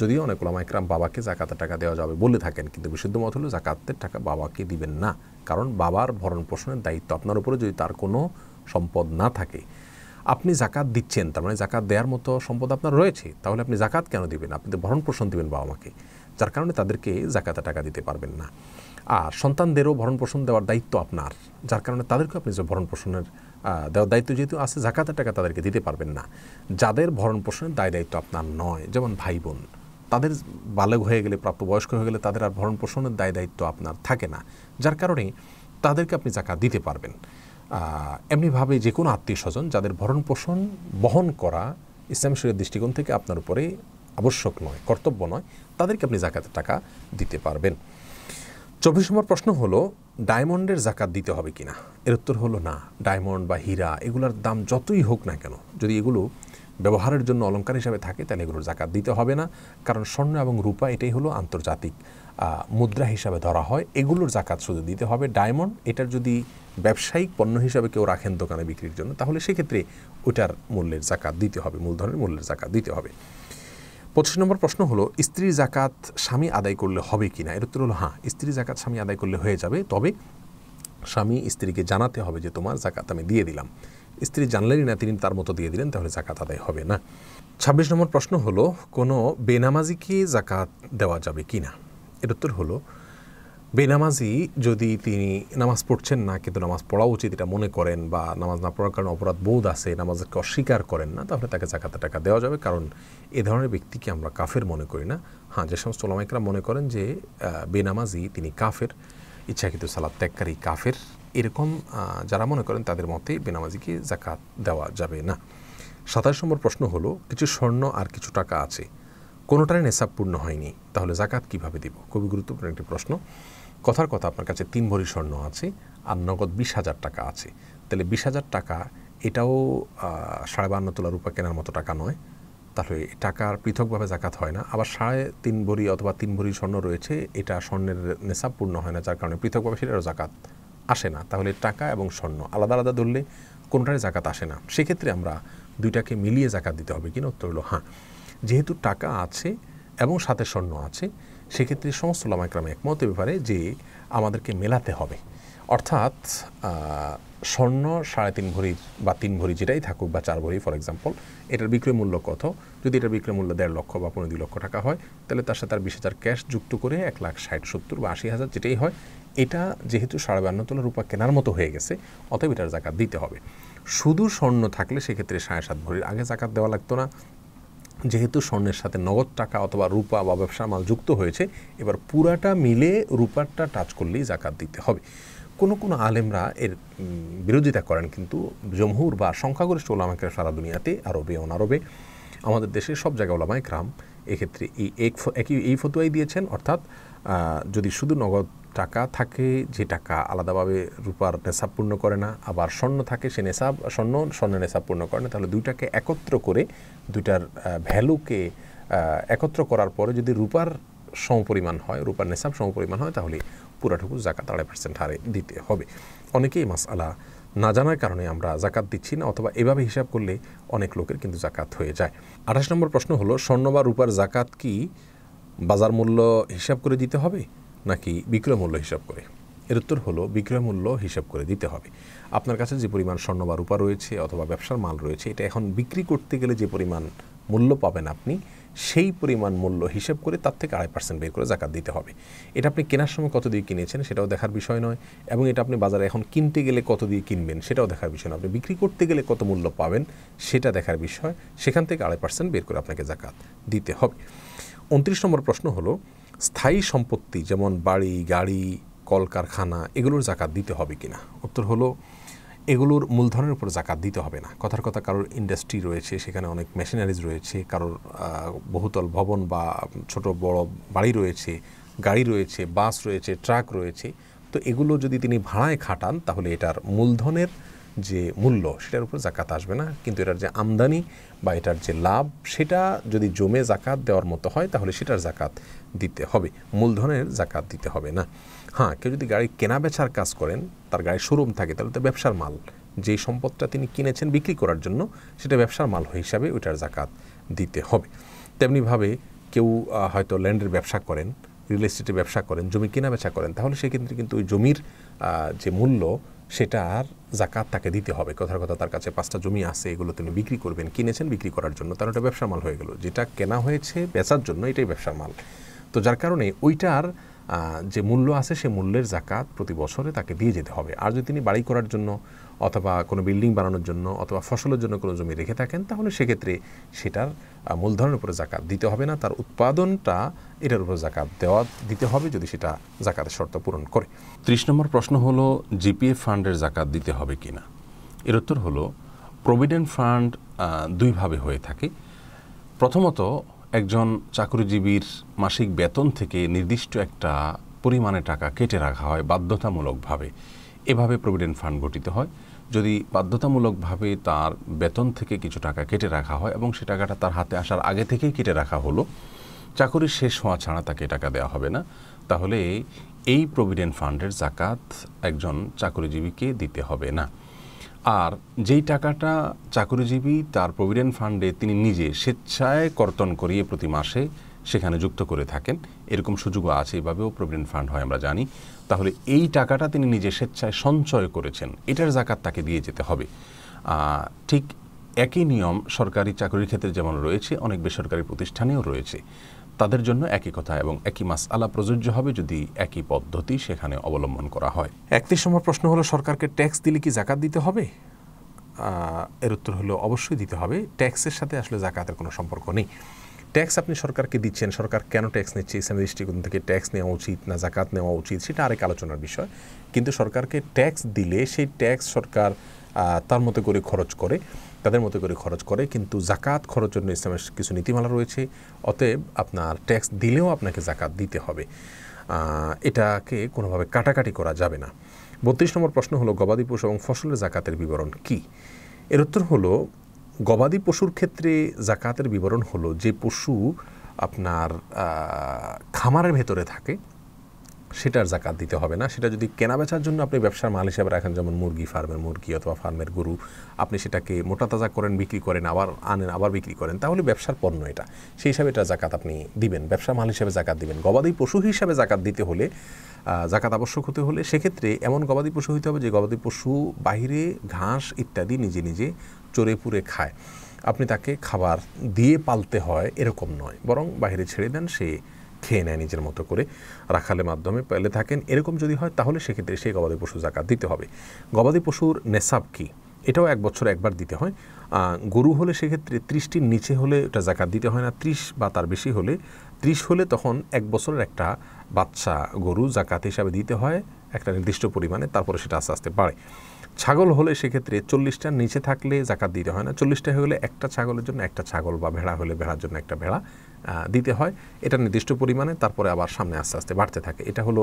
যদিও অনেক ওলামা একরাম বাবাকে জাকাতের টাকা দেওয়া যাবে বলে থাকেন কিন্তু বিশুদ্ধ মত হলো জাকাতের টাকা বাবাকে দিবেন না কারণ বাবার ভরণ পোষণের দায়িত্ব আপনার উপরে যদি তার কোনো সম্পদ না থাকে আপনি জাকাত দিচ্ছেন তার মানে জাকাত দেওয়ার মতো সম্পদ আপনার রয়েছে তাহলে আপনি জাকাত কেন দিবেন আপনি তো ভরণ পোষণ দেবেন বাবা মাকে যার কারণে তাদেরকে জাকাতের টাকা দিতে পারবেন না আর সন্তানদেরও ভরণ পোষণ দেওয়ার দায়িত্ব আপনার যার কারণে তাদেরকে আপনি যে ভরণ পোষণের দেওয়ার দায়িত্ব যেহেতু আছে জাকাতের টাকা তাদেরকে দিতে পারবেন না যাদের ভরণ পোষণের দায় দায়িত্ব আপনার নয় যেমন ভাই বোন তাদের বালক হয়ে গেলে প্রাপ্তবয়স্ক হয়ে গেলে তাদের আর ভরণ পোষণের দায় দায়িত্ব আপনার থাকে না যার কারণে তাদেরকে আপনি জাকাত দিতে পারবেন এমনিভাবে যে কোনো আত্মীয় স্বজন যাদের ভরণ পোষণ বহন করা ইসলাম শরীর দৃষ্টিকোণ থেকে আপনার উপরে আবশ্যক নয় কর্তব্য নয় তাদেরকে আপনি জাকাতের টাকা দিতে পারবেন চব্বিশ নম্বর প্রশ্ন হলো ডায়মন্ডের জাকাত দিতে হবে কিনা এর উত্তর হলো না ডায়মন্ড বা হীরা এগুলোর দাম যতই হোক না কেন যদি এগুলো ব্যবহারের জন্য অলঙ্কার হিসাবে থাকে তাহলে এগুলোর জাকাত দিতে হবে না কারণ স্বর্ণ এবং রূপা এটাই হলো আন্তর্জাতিক মুদ্রা হিসাবে ধরা হয় এগুলোর জাকাত শুধু দিতে হবে ডায়মন্ড এটার যদি ব্যবসায়িক পণ্য হিসাবে কেউ রাখেন দোকানে বিক্রির জন্য তাহলে সেক্ষেত্রে ওটার মূল্যের জাকাত দিতে হবে মূলধনের মূল্যের জাকাত দিতে হবে পঁচিশ নম্বর প্রশ্ন হলো স্ত্রী জাকাত স্বামী আদায় করলে হবে কি না এর উত্তর হলো হ্যাঁ স্ত্রী জাকাত স্বামী আদায় করলে হয়ে যাবে তবে স্বামী স্ত্রীকে জানাতে হবে যে তোমার জাকাত আমি দিয়ে দিলাম স্ত্রী জানলেনই না তিনি তার মতো দিয়ে দিলেন তাহলে জাকাত আদায় হবে না ছাব্বিশ নম্বর প্রশ্ন হলো কোনো বেনামাজিকে জাকাত দেওয়া যাবে কি না এর উত্তর হলো বেনামাজি যদি তিনি নামাজ পড়ছেন না কিন্তু নামাজ পড়া উচিত এটা মনে করেন বা নামাজ না পড়ার কারণে অপরাধ বোধ আছে নামাজকে অস্বীকার করেন না তাহলে তাকে জাকাতে টাকা দেওয়া যাবে কারণ এ ধরনের ব্যক্তিকে আমরা কাফের মনে করি না হ্যাঁ যে সমস্ত ওলামাইকরা মনে করেন যে বেনামাজি তিনি কাফের ইচ্ছাকৃত সালাদ ত্যাগকারী কাফের এরকম যারা মনে করেন তাদের মতে বেনামাজিকে জাকাত দেওয়া যাবে না সাতাশ নম্বর প্রশ্ন হলো কিছু স্বর্ণ আর কিছু টাকা আছে কোনোটাই নেশাব পূর্ণ হয়নি তাহলে জাকাত কিভাবে দিব খুবই গুরুত্বপূর্ণ একটি প্রশ্ন কথার কথা আপনার কাছে তিন ভরি স্বর্ণ আছে আর নগদ বিশ হাজার টাকা আছে তাহলে বিশ হাজার টাকা এটাও সাড়ে বান্ন তোলা রূপা কেনার মতো টাকা নয় তাহলে টাকার পৃথকভাবে জাকাত হয় না আবার সাড়ে তিন ভরি অথবা তিন ভরি স্বর্ণ রয়েছে এটা স্বর্ণের নেশা পূর্ণ হয় না যার কারণে পৃথকভাবে সেটারও জাকাত আসে না তাহলে টাকা এবং স্বর্ণ আলাদা আলাদা ধরলে কোনটারই জাকাত আসে না সেক্ষেত্রে আমরা দুইটাকে মিলিয়ে জাকাত দিতে হবে কিনা উত্তর হলো হ্যাঁ যেহেতু টাকা আছে এবং সাথে স্বর্ণ আছে সেক্ষেত্রে সমস্ত লামাইকরামে একমত ব্যাপারে যে আমাদেরকে মেলাতে হবে অর্থাৎ স্বর্ণ সাড়ে তিন ভরি বা তিন ভরি যেটাই থাকুক বা চার ভরি ফর এক্সাম্পল এটার বিক্রয় মূল্য কত যদি এটার বিক্রয় মূল্য দেড় লক্ষ বা পনেরো দুই লক্ষ টাকা হয় তাহলে তার সাথে আর বিশ হাজার ক্যাশ যুক্ত করে এক লাখ ষাট সত্তর বা আশি হাজার যেটাই হয় এটা যেহেতু সাড়ে বান্ন তোলা রূপা কেনার মতো হয়ে গেছে অতএব এটার জাকাত দিতে হবে শুধু স্বর্ণ থাকলে সেক্ষেত্রে সাড়ে সাত ভরির আগে জাকাত দেওয়া লাগতো না যেহেতু স্বর্ণের সাথে নগদ টাকা অথবা রূপা বা ব্যবসা মাল যুক্ত হয়েছে এবার পুরাটা মিলে রূপারটা টাচ করলেই জাকাত দিতে হবে কোনো কোনো আলেমরা এর বিরোধিতা করেন কিন্তু জমহুর বা সংখ্যাগরিষ্ঠ ওলামাকে সারা দুনিয়াতে আরবে অনারবে আমাদের দেশের সব জায়গায় ওলামায় গ্রাম এক্ষেত্রে এই এক একই এই ফতুয়াই দিয়েছেন অর্থাৎ যদি শুধু নগদ টাকা থাকে যে টাকা আলাদাভাবে রূপার নেশাব পূর্ণ করে না আবার স্বর্ণ থাকে সে নেশাব স্বর্ণ স্বর্ণের নেশাব পূর্ণ করে না তাহলে দুইটাকে একত্র করে দুইটার ভ্যালুকে একত্র করার পরে যদি রূপার সমপরিমাণ হয় রূপার নেশাব সমপরিমাণ হয় তাহলে পুরাটুকু জাকাত আড়াই পার্সেন্ট হারে দিতে হবে অনেকেই আলা না জানার কারণে আমরা জাকাত দিচ্ছি না অথবা এভাবে হিসাব করলে অনেক লোকের কিন্তু জাকাত হয়ে যায় আঠাশ নম্বর প্রশ্ন হলো স্বর্ণ বা রূপার জাকাত কি বাজার মূল্য হিসাব করে দিতে হবে নাকি বিক্রয়মূল্য হিসাব করে এর উত্তর হলো বিক্রয়মূল্য হিসাব করে দিতে হবে আপনার কাছে যে পরিমাণ স্বর্ণ বা রূপা রয়েছে অথবা ব্যবসার মাল রয়েছে এটা এখন বিক্রি করতে গেলে যে পরিমাণ মূল্য পাবেন আপনি সেই পরিমাণ মূল্য হিসেব করে তার থেকে আড়াই পার্সেন্ট বের করে জাকাত দিতে হবে এটা আপনি কেনার সময় কত দিয়ে কিনেছেন সেটাও দেখার বিষয় নয় এবং এটা আপনি বাজারে এখন কিনতে গেলে কত দিয়ে কিনবেন সেটাও দেখার বিষয় নয় আপনি বিক্রি করতে গেলে কত মূল্য পাবেন সেটা দেখার বিষয় সেখান থেকে আড়াই পার্সেন্ট বের করে আপনাকে জাকাত দিতে হবে উনত্রিশ নম্বর প্রশ্ন হলো স্থায়ী সম্পত্তি যেমন বাড়ি গাড়ি কলকারখানা এগুলোর জাকাত দিতে হবে কি না উত্তর হলো এগুলোর মূলধনের উপর জাকাত দিতে হবে না কথার কথা কারোর ইন্ডাস্ট্রি রয়েছে সেখানে অনেক মেশিনারিজ রয়েছে কারোর বহুতল ভবন বা ছোট বড় বাড়ি রয়েছে গাড়ি রয়েছে বাস রয়েছে ট্রাক রয়েছে তো এগুলো যদি তিনি ভাড়ায় খাটান তাহলে এটার মূলধনের যে মূল্য সেটার উপর জাকাত আসবে না কিন্তু এটার যে আমদানি বা এটার যে লাভ সেটা যদি জমে জাকাত দেওয়ার মতো হয় তাহলে সেটার জাকাত দিতে হবে মূলধনের জাকাত দিতে হবে না হ্যাঁ কেউ যদি গাড়ি কেনা বেচার কাজ করেন তার গাড়ি শোরুম থাকে তাহলে তো ব্যবসার মাল যে সম্পদটা তিনি কিনেছেন বিক্রি করার জন্য সেটা ব্যবসার মাল হিসাবে ওইটার জাকাত দিতে হবে তেমনিভাবে কেউ হয়তো ল্যান্ডের ব্যবসা করেন রিয়েল এস্টেটের ব্যবসা করেন জমি কেনা বেচা করেন তাহলে সেক্ষেত্রে কিন্তু ওই জমির যে মূল্য সেটার জাকাত তাকে দিতে হবে কথার কথা তার কাছে পাঁচটা জমি আছে এগুলো তিনি বিক্রি করবেন কিনেছেন বিক্রি করার জন্য তার ওটা ব্যবসার মাল হয়ে গেল যেটা কেনা হয়েছে বেচার জন্য এটাই ব্যবসার মাল তো যার কারণে ওইটার যে মূল্য আছে সে মূল্যের জাকাত প্রতি বছরে তাকে দিয়ে যেতে হবে আর যদি তিনি বাড়ি করার জন্য অথবা কোনো বিল্ডিং বানানোর জন্য অথবা ফসলের জন্য কোনো জমি রেখে থাকেন তাহলে সেক্ষেত্রে সেটার মূলধনের উপরে জাকাত দিতে হবে না তার উৎপাদনটা এটার উপরে জাকাত দেওয়া দিতে হবে যদি সেটা জাকাতের শর্ত পূরণ করে ত্রিশ নম্বর প্রশ্ন হলো জিপিএফ ফান্ডের জাকাত দিতে হবে কি না এর উত্তর হলো প্রভিডেন্ট ফান্ড দুইভাবে হয়ে থাকে প্রথমত একজন চাকরিজীবীর মাসিক বেতন থেকে নির্দিষ্ট একটা পরিমাণে টাকা কেটে রাখা হয় বাধ্যতামূলকভাবে এভাবে প্রভিডেন্ট ফান্ড গঠিত হয় যদি বাধ্যতামূলকভাবে তার বেতন থেকে কিছু টাকা কেটে রাখা হয় এবং সে টাকাটা তার হাতে আসার আগে থেকেই কেটে রাখা হলো চাকরি শেষ হওয়া ছাড়া তাকে টাকা দেওয়া হবে না তাহলে এই প্রভিডেন্ট ফান্ডের জাকাত একজন চাকরিজীবীকে দিতে হবে না আর যেই টাকাটা চাকরিজীবী তার প্রভিডেন্ট ফান্ডে তিনি নিজে স্বেচ্ছায় কর্তন করিয়ে প্রতি মাসে সেখানে যুক্ত করে থাকেন এরকম সুযোগও আছে এভাবেও প্রভিডেন্ট ফান্ড হয় আমরা জানি তাহলে এই টাকাটা তিনি নিজে স্বেচ্ছায় সঞ্চয় করেছেন এটার জাকাত তাকে দিয়ে যেতে হবে ঠিক একই নিয়ম সরকারি চাকরির ক্ষেত্রে যেমন রয়েছে অনেক বেসরকারি প্রতিষ্ঠানেও রয়েছে তাদের জন্য একই কথা এবং একই মাস আলা প্রযোজ্য হবে যদি একই পদ্ধতি সেখানে অবলম্বন করা হয় একটি সময় প্রশ্ন হলো সরকারকে ট্যাক্স দিলে কি জাকাত দিতে হবে এর উত্তর হলো অবশ্যই দিতে হবে ট্যাক্সের সাথে আসলে জাকাতের কোনো সম্পর্ক নেই ট্যাক্স আপনি সরকারকে দিচ্ছেন সরকার কেন ট্যাক্স নিচ্ছে ইসলামী দৃষ্টিকোণ থেকে ট্যাক্স নেওয়া উচিত না জাকাত নেওয়া উচিত সেটা আরেক আলোচনার বিষয় কিন্তু সরকারকে ট্যাক্স দিলে সেই ট্যাক্স সরকার তার মতো করে খরচ করে তাদের মতো করে খরচ করে কিন্তু জাকাত খরচ জন্য ইসলামের কিছু নীতিমালা রয়েছে অতএব আপনার ট্যাক্স দিলেও আপনাকে জাকাত দিতে হবে এটাকে কোনোভাবে কাটাকাটি করা যাবে না বত্রিশ নম্বর প্রশ্ন হলো গবাদি পশু এবং ফসলের জাকাতের বিবরণ কি এর উত্তর হলো গবাদি পশুর ক্ষেত্রে জাকাতের বিবরণ হলো যে পশু আপনার খামারের ভেতরে থাকে সেটার জাকাত দিতে হবে না সেটা যদি কেনা বেচার জন্য আপনি ব্যবসার মাল হিসাবে রাখেন যেমন মুরগি ফার্মের মুরগি অথবা ফার্মের গরু আপনি সেটাকে মোটা তাজা করেন বিক্রি করেন আবার আনেন আবার বিক্রি করেন তাহলে ব্যবসার পণ্য এটা সেই হিসাবে এটা জাকাত আপনি দিবেন ব্যবসার মাল হিসাবে জাকাত দিবেন গবাদি পশু হিসাবে জাকাত দিতে হলে জাকাত আবশ্যক হতে হলে সেক্ষেত্রে এমন গবাদি পশু হইতে হবে যে গবাদি পশু বাহিরে ঘাস ইত্যাদি নিজে নিজে চড়ে পুড়ে খায় আপনি তাকে খাবার দিয়ে পালতে হয় এরকম নয় বরং বাইরে ছেড়ে দেন সে খেয়ে নেয় নিজের মতো করে রাখালের মাধ্যমে পেলে থাকেন এরকম যদি হয় তাহলে সেক্ষেত্রে সেই গবাদি পশু জাকাত দিতে হবে গবাদি পশুর নেশাব কী এটাও এক বছর একবার দিতে হয় গরু হলে সেক্ষেত্রে ত্রিশটির নিচে হলে ওটা জাকাত দিতে হয় না ত্রিশ বা তার বেশি হলে ত্রিশ হলে তখন এক বছরের একটা বাচ্চা গরু জাকাত হিসাবে দিতে হয় একটা নির্দিষ্ট পরিমাণে তারপরে সেটা আস্তে আস্তে বাড়ে ছাগল হলে সেক্ষেত্রে চল্লিশটার নিচে থাকলে জাকাত দিতে হয় না চল্লিশটা হলে একটা ছাগলের জন্য একটা ছাগল বা ভেড়া হলে ভেড়ার জন্য একটা ভেড়া দিতে হয় এটা নির্দিষ্ট পরিমাণে তারপরে আবার সামনে আস্তে আস্তে বাড়তে থাকে এটা হলো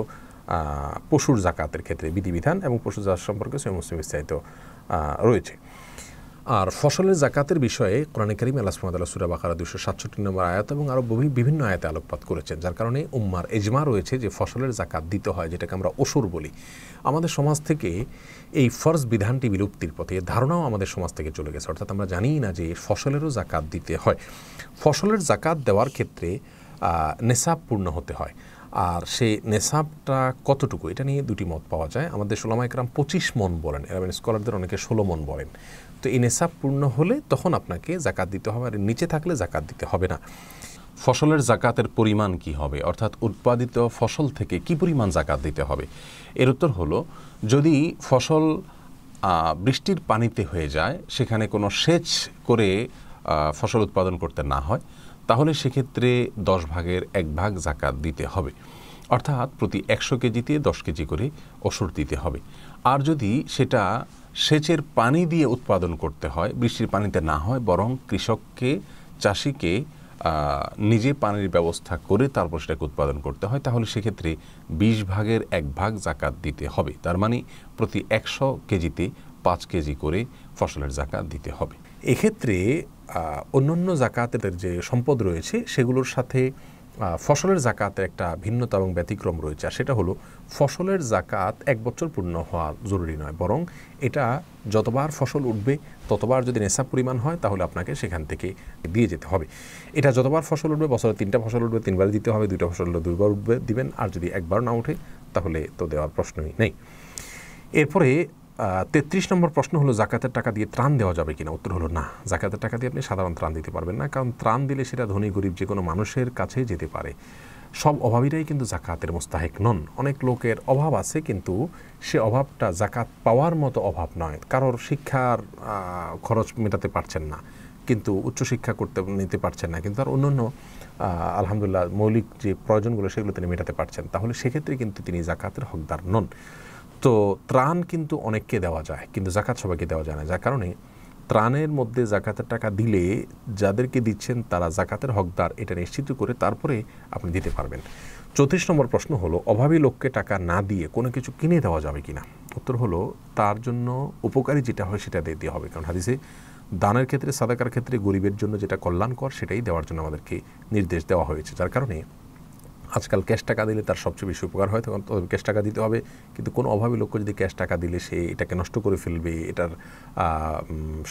পশুর জাকাতের ক্ষেত্রে বিধিবিধান এবং পশু জাকাত সম্পর্কে সেই মুসলিম বিস্তারিত রয়েছে আর ফসলের জাকাতের বিষয়ে কোরআন করিম আল্লাহ সুরা বাকারা দুশো সাতষট্টি নম্বর আয়াত এবং আরও বিভিন্ন আয়াতে আলোকপাত করেছেন যার কারণে উম্মার এজমা রয়েছে যে ফসলের জাকাত দিতে হয় যেটাকে আমরা অসুর বলি আমাদের সমাজ থেকে এই ফরজ বিধানটি বিলুপ্তির পথে ধারণাও আমাদের সমাজ থেকে চলে গেছে অর্থাৎ আমরা জানিই না যে ফসলেরও জাকাত দিতে হয় ফসলের জাকাত দেওয়ার ক্ষেত্রে নেশাব পূর্ণ হতে হয় আর সেই নেশাবটা কতটুকু এটা নিয়ে দুটি মত পাওয়া যায় আমাদের সোলামা একরাম পঁচিশ মন বলেন এরা স্কলারদের মানে অনেকে ষোলো মন বলেন তো এই নেশাব পূর্ণ হলে তখন আপনাকে জাকাত দিতে হবে আর নিচে থাকলে জাকাত দিতে হবে না ফসলের জাকাতের পরিমাণ কি হবে অর্থাৎ উৎপাদিত ফসল থেকে কি পরিমাণ জাকাত দিতে হবে এর উত্তর হলো যদি ফসল বৃষ্টির পানিতে হয়ে যায় সেখানে কোনো সেচ করে ফসল উৎপাদন করতে না হয় তাহলে সেক্ষেত্রে দশ ভাগের এক ভাগ জাকাত দিতে হবে অর্থাৎ প্রতি একশো কেজিতে দশ কেজি করে ওষুধ দিতে হবে আর যদি সেটা সেচের পানি দিয়ে উৎপাদন করতে হয় বৃষ্টির পানিতে না হয় বরং কৃষককে চাষিকে নিজে পানির ব্যবস্থা করে তারপর সেটাকে উৎপাদন করতে হয় তাহলে সেক্ষেত্রে বিশ ভাগের এক ভাগ জাকাত দিতে হবে তার মানে প্রতি একশো কেজিতে পাঁচ কেজি করে ফসলের জাকাত দিতে হবে এক্ষেত্রে অন্যান্য জাকাতের যে সম্পদ রয়েছে সেগুলোর সাথে ফসলের জাকাতের একটা ভিন্নতা এবং ব্যতিক্রম রয়েছে আর সেটা হলো ফসলের জাকাত এক বছর পূর্ণ হওয়া জরুরি নয় বরং এটা যতবার ফসল উঠবে ততবার যদি নেশা পরিমাণ হয় তাহলে আপনাকে সেখান থেকে দিয়ে যেতে হবে এটা যতবার ফসল উঠবে বছরে তিনটা ফসল উঠবে তিনবার দিতে হবে দুইটা ফসল উঠবে দুইবার উঠবে দিবেন আর যদি একবার না ওঠে তাহলে তো দেওয়ার প্রশ্নই নেই এরপরে তেত্রিশ নম্বর প্রশ্ন হলো জাকাতের টাকা দিয়ে ত্রাণ দেওয়া যাবে কিনা উত্তর হলো না জাকাতের টাকা দিয়ে আপনি সাধারণ ত্রাণ দিতে পারবেন না কারণ ত্রাণ দিলে সেটা ধনী গরিব যে কোনো মানুষের কাছে যেতে পারে সব অভাবীরাই কিন্তু জাকাতের মোস্তাহেক নন অনেক লোকের অভাব আছে কিন্তু সে অভাবটা জাকাত পাওয়ার মতো অভাব নয় কারোর শিক্ষার খরচ মেটাতে পারছেন না কিন্তু উচ্চশিক্ষা করতে নিতে পারছেন না কিন্তু তার অন্য অন্য আলহামদুলিল্লাহ মৌলিক যে প্রয়োজনগুলো সেগুলো তিনি মেটাতে পারছেন তাহলে সেক্ষেত্রে কিন্তু তিনি জাকাতের হকদার নন তো ত্রাণ কিন্তু অনেককে দেওয়া যায় কিন্তু জাকাত সবাইকে দেওয়া যায় না যার কারণে ত্রাণের মধ্যে জাকাতের টাকা দিলে যাদেরকে দিচ্ছেন তারা জাকাতের হকদার এটা নিশ্চিত করে তারপরে আপনি দিতে পারবেন চৌত্রিশ নম্বর প্রশ্ন হলো অভাবী লোককে টাকা না দিয়ে কোনো কিছু কিনে দেওয়া যাবে কি না উত্তর হলো তার জন্য উপকারী যেটা হয় সেটা দিয়ে দেওয়া হবে কারণ হাদিসে দানের ক্ষেত্রে সাদাকার ক্ষেত্রে গরিবের জন্য যেটা কল্যাণকর সেটাই দেওয়ার জন্য আমাদেরকে নির্দেশ দেওয়া হয়েছে যার কারণে আজকাল ক্যাশ টাকা দিলে তার সবচেয়ে বেশি উপকার হয় তখন ক্যাশ টাকা দিতে হবে কিন্তু কোনো অভাবী লোক যদি ক্যাশ টাকা দিলে সে এটাকে নষ্ট করে ফেলবে এটার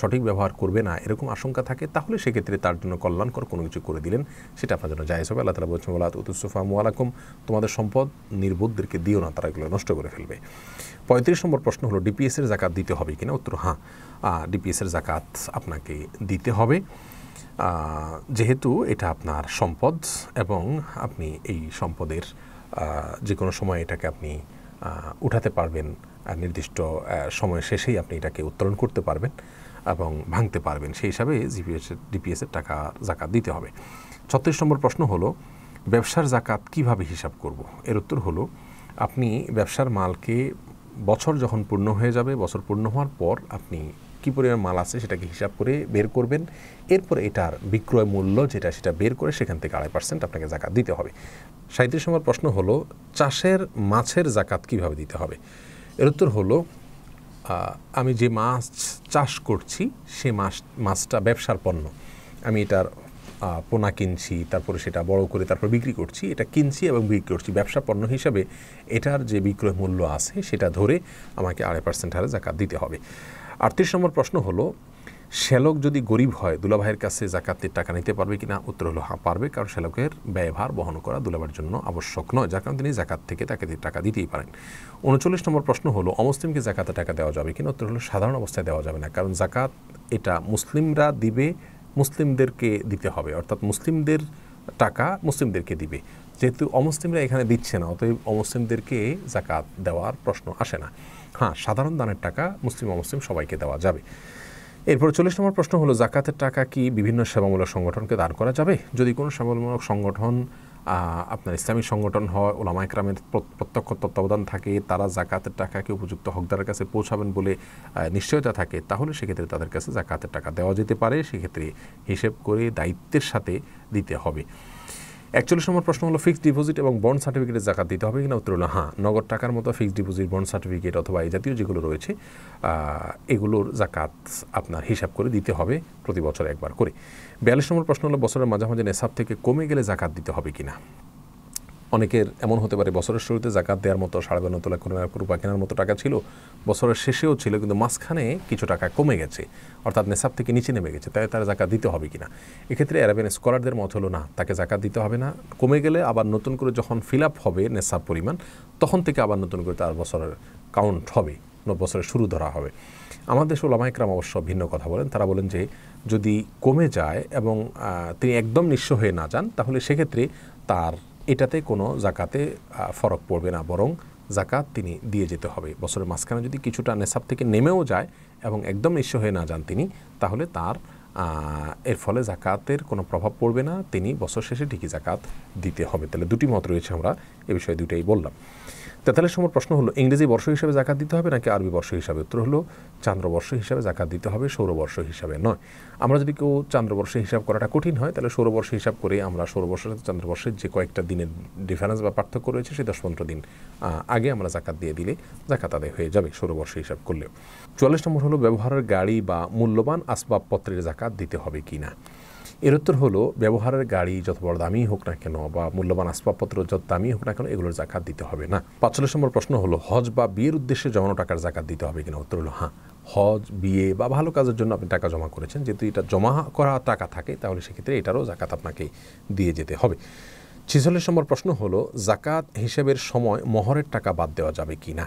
সঠিক ব্যবহার করবে না এরকম আশঙ্কা থাকে তাহলে সেক্ষেত্রে তার জন্য কল্যাণকর কোনো কিছু করে দিলেন সেটা আপনার জন্য জায়জ হবে আল্লাহ তালা বলছেন বলা উতুসুফা মুআলাকুম তোমাদের সম্পদ নির্বোধদেরকে দিও না তারা এগুলো নষ্ট করে ফেলবে পঁয়ত্রিশ নম্বর প্রশ্ন হলো ডিপিএসের জাকাত দিতে হবে কিনা উত্তর হ্যাঁ ডিপিএসের জাকাত আপনাকে দিতে হবে যেহেতু এটা আপনার সম্পদ এবং আপনি এই সম্পদের যে কোনো সময় এটাকে আপনি উঠাতে পারবেন নির্দিষ্ট সময় শেষেই আপনি এটাকে উত্তোলন করতে পারবেন এবং ভাঙতে পারবেন সেই হিসাবে জিপিএস ডিপিএসের টাকা জাকাত দিতে হবে ছত্রিশ নম্বর প্রশ্ন হলো ব্যবসার জাকাত কিভাবে হিসাব করব এর উত্তর হলো আপনি ব্যবসার মালকে বছর যখন পূর্ণ হয়ে যাবে বছর পূর্ণ হওয়ার পর আপনি কী পরিমাণ মাল আছে সেটাকে হিসাব করে বের করবেন এরপর এটার বিক্রয় মূল্য যেটা সেটা বের করে সেখান থেকে আড়াই পার্সেন্ট আপনাকে জাকাত দিতে হবে সাঁত্রিশ নম্বর প্রশ্ন হলো চাষের মাছের জাকাত কিভাবে দিতে হবে এর উত্তর হলো আমি যে মাছ চাষ করছি সে মাছ মাছটা ব্যবসার পণ্য আমি এটার পোনা কিনছি তারপরে সেটা বড় করে তারপর বিক্রি করছি এটা কিনছি এবং বিক্রি করছি ব্যবসা পণ্য হিসাবে এটার যে বিক্রয় মূল্য আছে সেটা ধরে আমাকে আড়াই পার্সেন্ট হারে জাকাত দিতে হবে আটত্রিশ নম্বর প্রশ্ন হলো শ্যালক যদি গরিব হয় দুলাভাইয়ের কাছে জাকাতের টাকা নিতে পারবে কিনা উত্তর হলো হ্যাঁ পারবে কারণ শ্যালকের ব্যয়ভার বহন করা দুলাভাইয়ের জন্য আবশ্যক নয় যার কারণে তিনি জাকাত থেকে তাকে টাকা দিতেই পারেন উনচল্লিশ নম্বর প্রশ্ন হলো অমুসলিমকে জাকাতে টাকা দেওয়া যাবে কিনা উত্তর হলো সাধারণ অবস্থায় দেওয়া যাবে না কারণ জাকাত এটা মুসলিমরা দিবে মুসলিমদেরকে দিতে হবে অর্থাৎ মুসলিমদের টাকা মুসলিমদেরকে দিবে যেহেতু অমুসলিমরা এখানে দিচ্ছে না অতএব অমুসলিমদেরকে জাকাত দেওয়ার প্রশ্ন আসে না হ্যাঁ সাধারণ দানের টাকা মুসলিম অমুসলিম সবাইকে দেওয়া যাবে এরপর চল্লিশ নম্বর প্রশ্ন হলো জাকাতের টাকা কি বিভিন্ন সেবামূলক সংগঠনকে দান করা যাবে যদি কোনো সেবামূলক সংগঠন আপনার ইসলামিক সংগঠন হয় ওলামাইকরামের প্রত্যক্ষ তত্ত্বাবধান থাকে তারা জাকাতের টাকাকে উপযুক্ত হকদারের কাছে পৌঁছাবেন বলে নিশ্চয়তা থাকে তাহলে সেক্ষেত্রে তাদের কাছে জাকাতের টাকা দেওয়া যেতে পারে সেক্ষেত্রে হিসেব করে দায়িত্বের সাথে দিতে হবে একচল্লিশ নম্বর প্রশ্ন হলো ফিক্সড ডিপোজিট এবং বন্ড সার্টিফিকেটে জাকাত দিতে হবে কিনা উত্তর হলো হ্যাঁ নগদ টাকার মতো ফিক্সড ডিপোজিট বন্ড সার্টিফিকেট অথবা এই জাতীয় যেগুলো রয়েছে এগুলোর জাকাত আপনার হিসাব করে দিতে হবে প্রতি বছর একবার করে বিয়াল্লিশ নম্বর প্রশ্ন হলো বছরের মাঝামাঝি নেশাব থেকে কমে গেলে জাকাত দিতে হবে কিনা অনেকের এমন হতে পারে বছরের শুরুতে জাকাত দেওয়ার মতো সাড়ে বারো তোলা কোনো রূপা কেনার মতো টাকা ছিল বছরের শেষেও ছিল কিন্তু মাঝখানে কিছু টাকা কমে গেছে অর্থাৎ নেশাব থেকে নিচে নেমে গেছে তাই তারা জাকাত দিতে হবে কিনা এক্ষেত্রে অ্যারাবিয়ান স্কলারদের মত হলো না তাকে জাকাত দিতে হবে না কমে গেলে আবার নতুন করে যখন ফিল আপ হবে নেশাব পরিমাণ তখন থেকে আবার নতুন করে তার বছরের কাউন্ট হবে বছরের শুরু ধরা হবে আমাদের দেশ ওলামাইকরাম অবশ্য ভিন্ন কথা বলেন তারা বলেন যে যদি কমে যায় এবং তিনি একদম নিঃস্ব হয়ে না যান তাহলে সেক্ষেত্রে তার এটাতে কোনো জাকাতে ফরক পড়বে না বরং জাকাত তিনি দিয়ে যেতে হবে বছরের মাঝখানে যদি কিছুটা নেশাব থেকে নেমেও যায় এবং একদম নিঃস্ব হয়ে না যান তিনি তাহলে তার এর ফলে জাকাতের কোনো প্রভাব পড়বে না তিনি বছর শেষে ঠিকই জাকাত দিতে হবে তাহলে দুটি মত রয়েছে আমরা এ বিষয়ে দুটাই বললাম তেতাল্লিশ নম্বর প্রশ্ন হলো ইংরেজি বর্ষ হিসাবে জাকাত দিতে হবে নাকি আরবি বর্ষ হিসাবে উত্তর হলো চান্দ্রবর্ষ হিসাবে জাকাত দিতে হবে সৌরবর্ষ হিসাবে নয় আমরা যদি কেউ চান্দ্রবর্ষ হিসাব করাটা কঠিন হয় তাহলে সৌরবর্ষ হিসাব করে আমরা সৌরবর্ষের সাথে চান্দ্রবর্ষের যে কয়েকটা দিনের ডিফারেন্স বা পার্থক্য রয়েছে সে দশ পনেরো দিন আগে আমরা জাকাত দিয়ে দিলে জাকাত আদায় হয়ে যাবে সৌরবর্ষ হিসাব করলেও চুয়াল্লিশ নম্বর হলো ব্যবহারের গাড়ি বা মূল্যবান আসবাবপত্রের জাকাত দিতে হবে কি না এর উত্তর হলো ব্যবহারের গাড়ি যত বড় দামি হোক না কেন বা মূল্যবান আসবাবপত্র যত দামি হোক না কেন এগুলোর জাকাত দিতে হবে না পাঁচচল্লিশ নম্বর প্রশ্ন হলো হজ বা বিয়ের উদ্দেশ্যে জমানো টাকার জাকাত দিতে হবে কিনা উত্তর হলো হ্যাঁ হজ বিয়ে বা ভালো কাজের জন্য আপনি টাকা জমা করেছেন যেহেতু এটা জমা করা টাকা থাকে তাহলে সেক্ষেত্রে এটারও জাকাত আপনাকে দিয়ে যেতে হবে ছিচল্লিশ নম্বর প্রশ্ন হলো জাকাত হিসেবের সময় মহরের টাকা বাদ দেওয়া যাবে কি না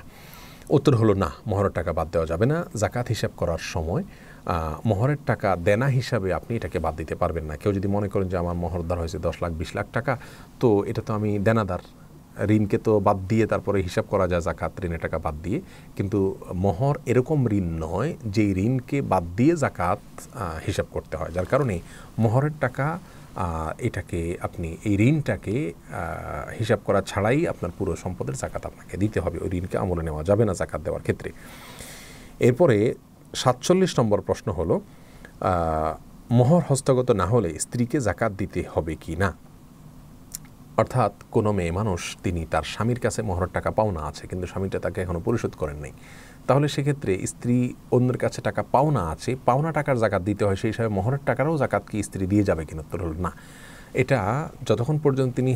উত্তর হলো না মহরের টাকা বাদ দেওয়া যাবে না জাকাত হিসাব করার সময় মোহরের টাকা দেনা হিসাবে আপনি এটাকে বাদ দিতে পারবেন না কেউ যদি মনে করেন যে আমার মোহরদার হয়েছে দশ লাখ বিশ লাখ টাকা তো এটা তো আমি দেনাদার ঋণকে তো বাদ দিয়ে তারপরে হিসাব করা যায় জাকাত ঋণের টাকা বাদ দিয়ে কিন্তু মোহর এরকম ঋণ নয় যে ঋণকে বাদ দিয়ে জাকাত হিসাব করতে হয় যার কারণে মোহরের টাকা এটাকে আপনি এই ঋণটাকে হিসাব করা ছাড়াই আপনার পুরো সম্পদের জাকাত আপনাকে দিতে হবে ওই ঋণকে আমলে নেওয়া যাবে না জাকাত দেওয়ার ক্ষেত্রে এরপরে সাতচল্লিশ নম্বর প্রশ্ন হল মোহর হস্তগত না হলে স্ত্রীকে জাকাত দিতে হবে কি না অর্থাৎ কোনো মেয়ে মানুষ তিনি তার স্বামীর কাছে মোহরের টাকা পাওনা আছে কিন্তু স্বামীটা তাকে এখনও পরিশোধ করেন নাই তাহলে সেক্ষেত্রে স্ত্রী অন্যের কাছে টাকা পাওনা আছে পাওনা টাকার জাকাত দিতে হয় সেই হিসাবে মোহরের টাকারও জাকাত কি স্ত্রী দিয়ে যাবে কিনা তোর হল না এটা যতক্ষণ পর্যন্ত তিনি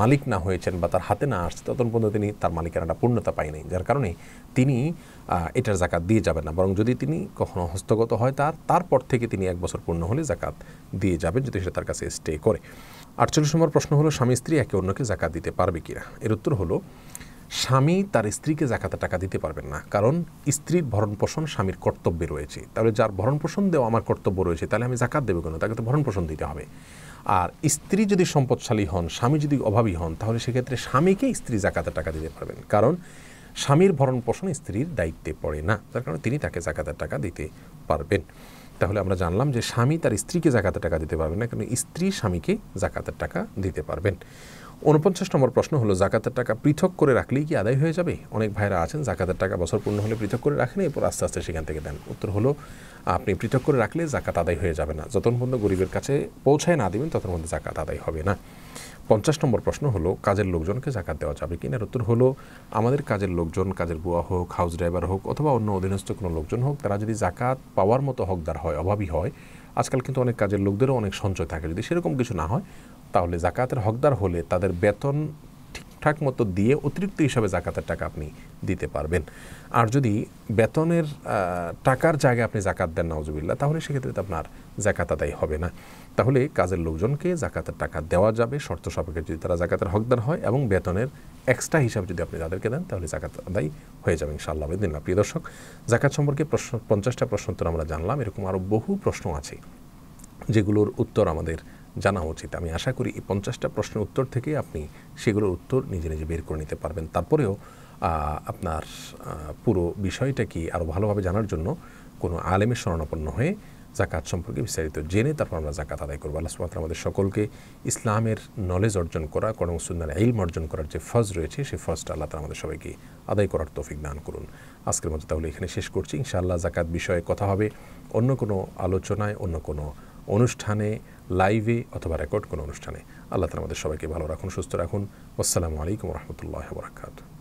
মালিক না হয়েছেন বা তার হাতে না আসছে ততক্ষণ পর্যন্ত তিনি তার মালিকানাটা পূর্ণতা পায়নি যার কারণে তিনি এটার জাকাত দিয়ে যাবেন না বরং যদি তিনি কখনও হস্তগত হয় তার তারপর থেকে তিনি এক বছর পূর্ণ হলে জাকাত দিয়ে যাবেন যদি সেটা তার কাছে স্টে করে আটচল্লিশ নম্বর প্রশ্ন হলো স্বামী স্ত্রী একে অন্যকে জাকাত দিতে পারবে কিনা এর উত্তর হলো স্বামী তার স্ত্রীকে জাকাতে টাকা দিতে পারবেন না কারণ স্ত্রীর ভরণ পোষণ স্বামীর কর্তব্যে রয়েছে তাহলে যার ভরণ পোষণ দেওয়া আমার কর্তব্য রয়েছে তাহলে আমি জাকাত দেবো কেন তাকে তো ভরণ পোষণ দিতে হবে আর স্ত্রী যদি সম্পদশালী হন স্বামী যদি অভাবী হন তাহলে সেক্ষেত্রে স্বামীকে স্ত্রী জাকাতে টাকা দিতে পারবেন কারণ স্বামীর ভরণ পোষণ স্ত্রীর দায়িত্বে পড়ে না তার কারণে তিনি তাকে জাকাতের টাকা দিতে পারবেন তাহলে আমরা জানলাম যে স্বামী তার স্ত্রীকে জাকাতের টাকা দিতে পারবেন না কারণ স্ত্রী স্বামীকে জাকাতের টাকা দিতে পারবেন উনপঞ্চাশ নম্বর প্রশ্ন হলো জাকাতের টাকা পৃথক করে রাখলেই কি আদায় হয়ে যাবে অনেক ভাইরা আছেন জাকাতের টাকা বছর পূর্ণ হলে পৃথক করে রাখেন এরপর আস্তে আস্তে সেখান থেকে দেন উত্তর হলো আপনি পৃথক করে রাখলে জাকাত আদায় হয়ে যাবে না যতক্ষণ পর্যন্ত গরিবের কাছে পৌঁছায় না দেবেন ততক্ষণ পর্যন্ত জাকাত আদায় হবে না পঞ্চাশ নম্বর প্রশ্ন হলো কাজের লোকজনকে জাকাত দেওয়া যাবে কি না উত্তর হলো আমাদের কাজের লোকজন কাজের বুয়া হোক হাউস ড্রাইভার হোক অথবা অন্য অধীনস্থ কোনো লোকজন হোক তারা যদি জাকাত পাওয়ার মতো হকদার হয় অভাবী হয় আজকাল কিন্তু অনেক কাজের লোকদেরও অনেক সঞ্চয় থাকে যদি সেরকম কিছু না হয় তাহলে জাকাতের হকদার হলে তাদের বেতন ঠিকঠাক মতো দিয়ে অতিরিক্ত হিসাবে জাকাতের টাকা আপনি দিতে পারবেন আর যদি বেতনের টাকার জায়গায় আপনি জাকাত দেন নওয়াজবিল্লা তাহলে সেক্ষেত্রে তো আপনার জাকাত আদায় হবে না তাহলে কাজের লোকজনকে জাকাতের টাকা দেওয়া যাবে শর্ত সাপেক্ষে যদি তারা জাকাতের হকদার হয় এবং বেতনের এক্সট্রা হিসাবে যদি আপনি তাদেরকে দেন তাহলে জাকাত আদায় হয়ে যাবে ইনশাআল্লাহ না প্রিয় দর্শক জাকাত সম্পর্কে প্রশ্ন পঞ্চাশটা প্রশ্ন তো আমরা জানলাম এরকম আরও বহু প্রশ্ন আছে যেগুলোর উত্তর আমাদের জানা উচিত আমি আশা করি এই পঞ্চাশটা প্রশ্নের উত্তর থেকে আপনি সেগুলোর উত্তর নিজে নিজে বের করে নিতে পারবেন তারপরেও আপনার পুরো বিষয়টা কি আরও ভালোভাবে জানার জন্য কোনো আলেমের শরণাপন্ন হয়ে জাকাত সম্পর্কে বিস্তারিত জেনে তারপর আমরা জাকাত আদায় করবো আল্লাহ সুমাত্র আমাদের সকলকে ইসলামের নলেজ অর্জন করা করং সুন্দর ইলম অর্জন করার যে ফজ রয়েছে সেই ফজটা আল্লাহ আমাদের সবাইকে আদায় করার তৌফিক দান করুন আজকের মতো তাহলে এখানে শেষ করছি ইনশাআল্লাহ জাকাত বিষয়ে কথা হবে অন্য কোনো আলোচনায় অন্য কোনো অনুষ্ঠানে লাইভে অথবা রেকর্ড কোনো অনুষ্ঠানে আল্লাহ তালা আমাদের সবাইকে ভালো রাখুন সুস্থ রাখুন আসসালামু আলাইকুম রহমতুল্লাহ বরাকাতু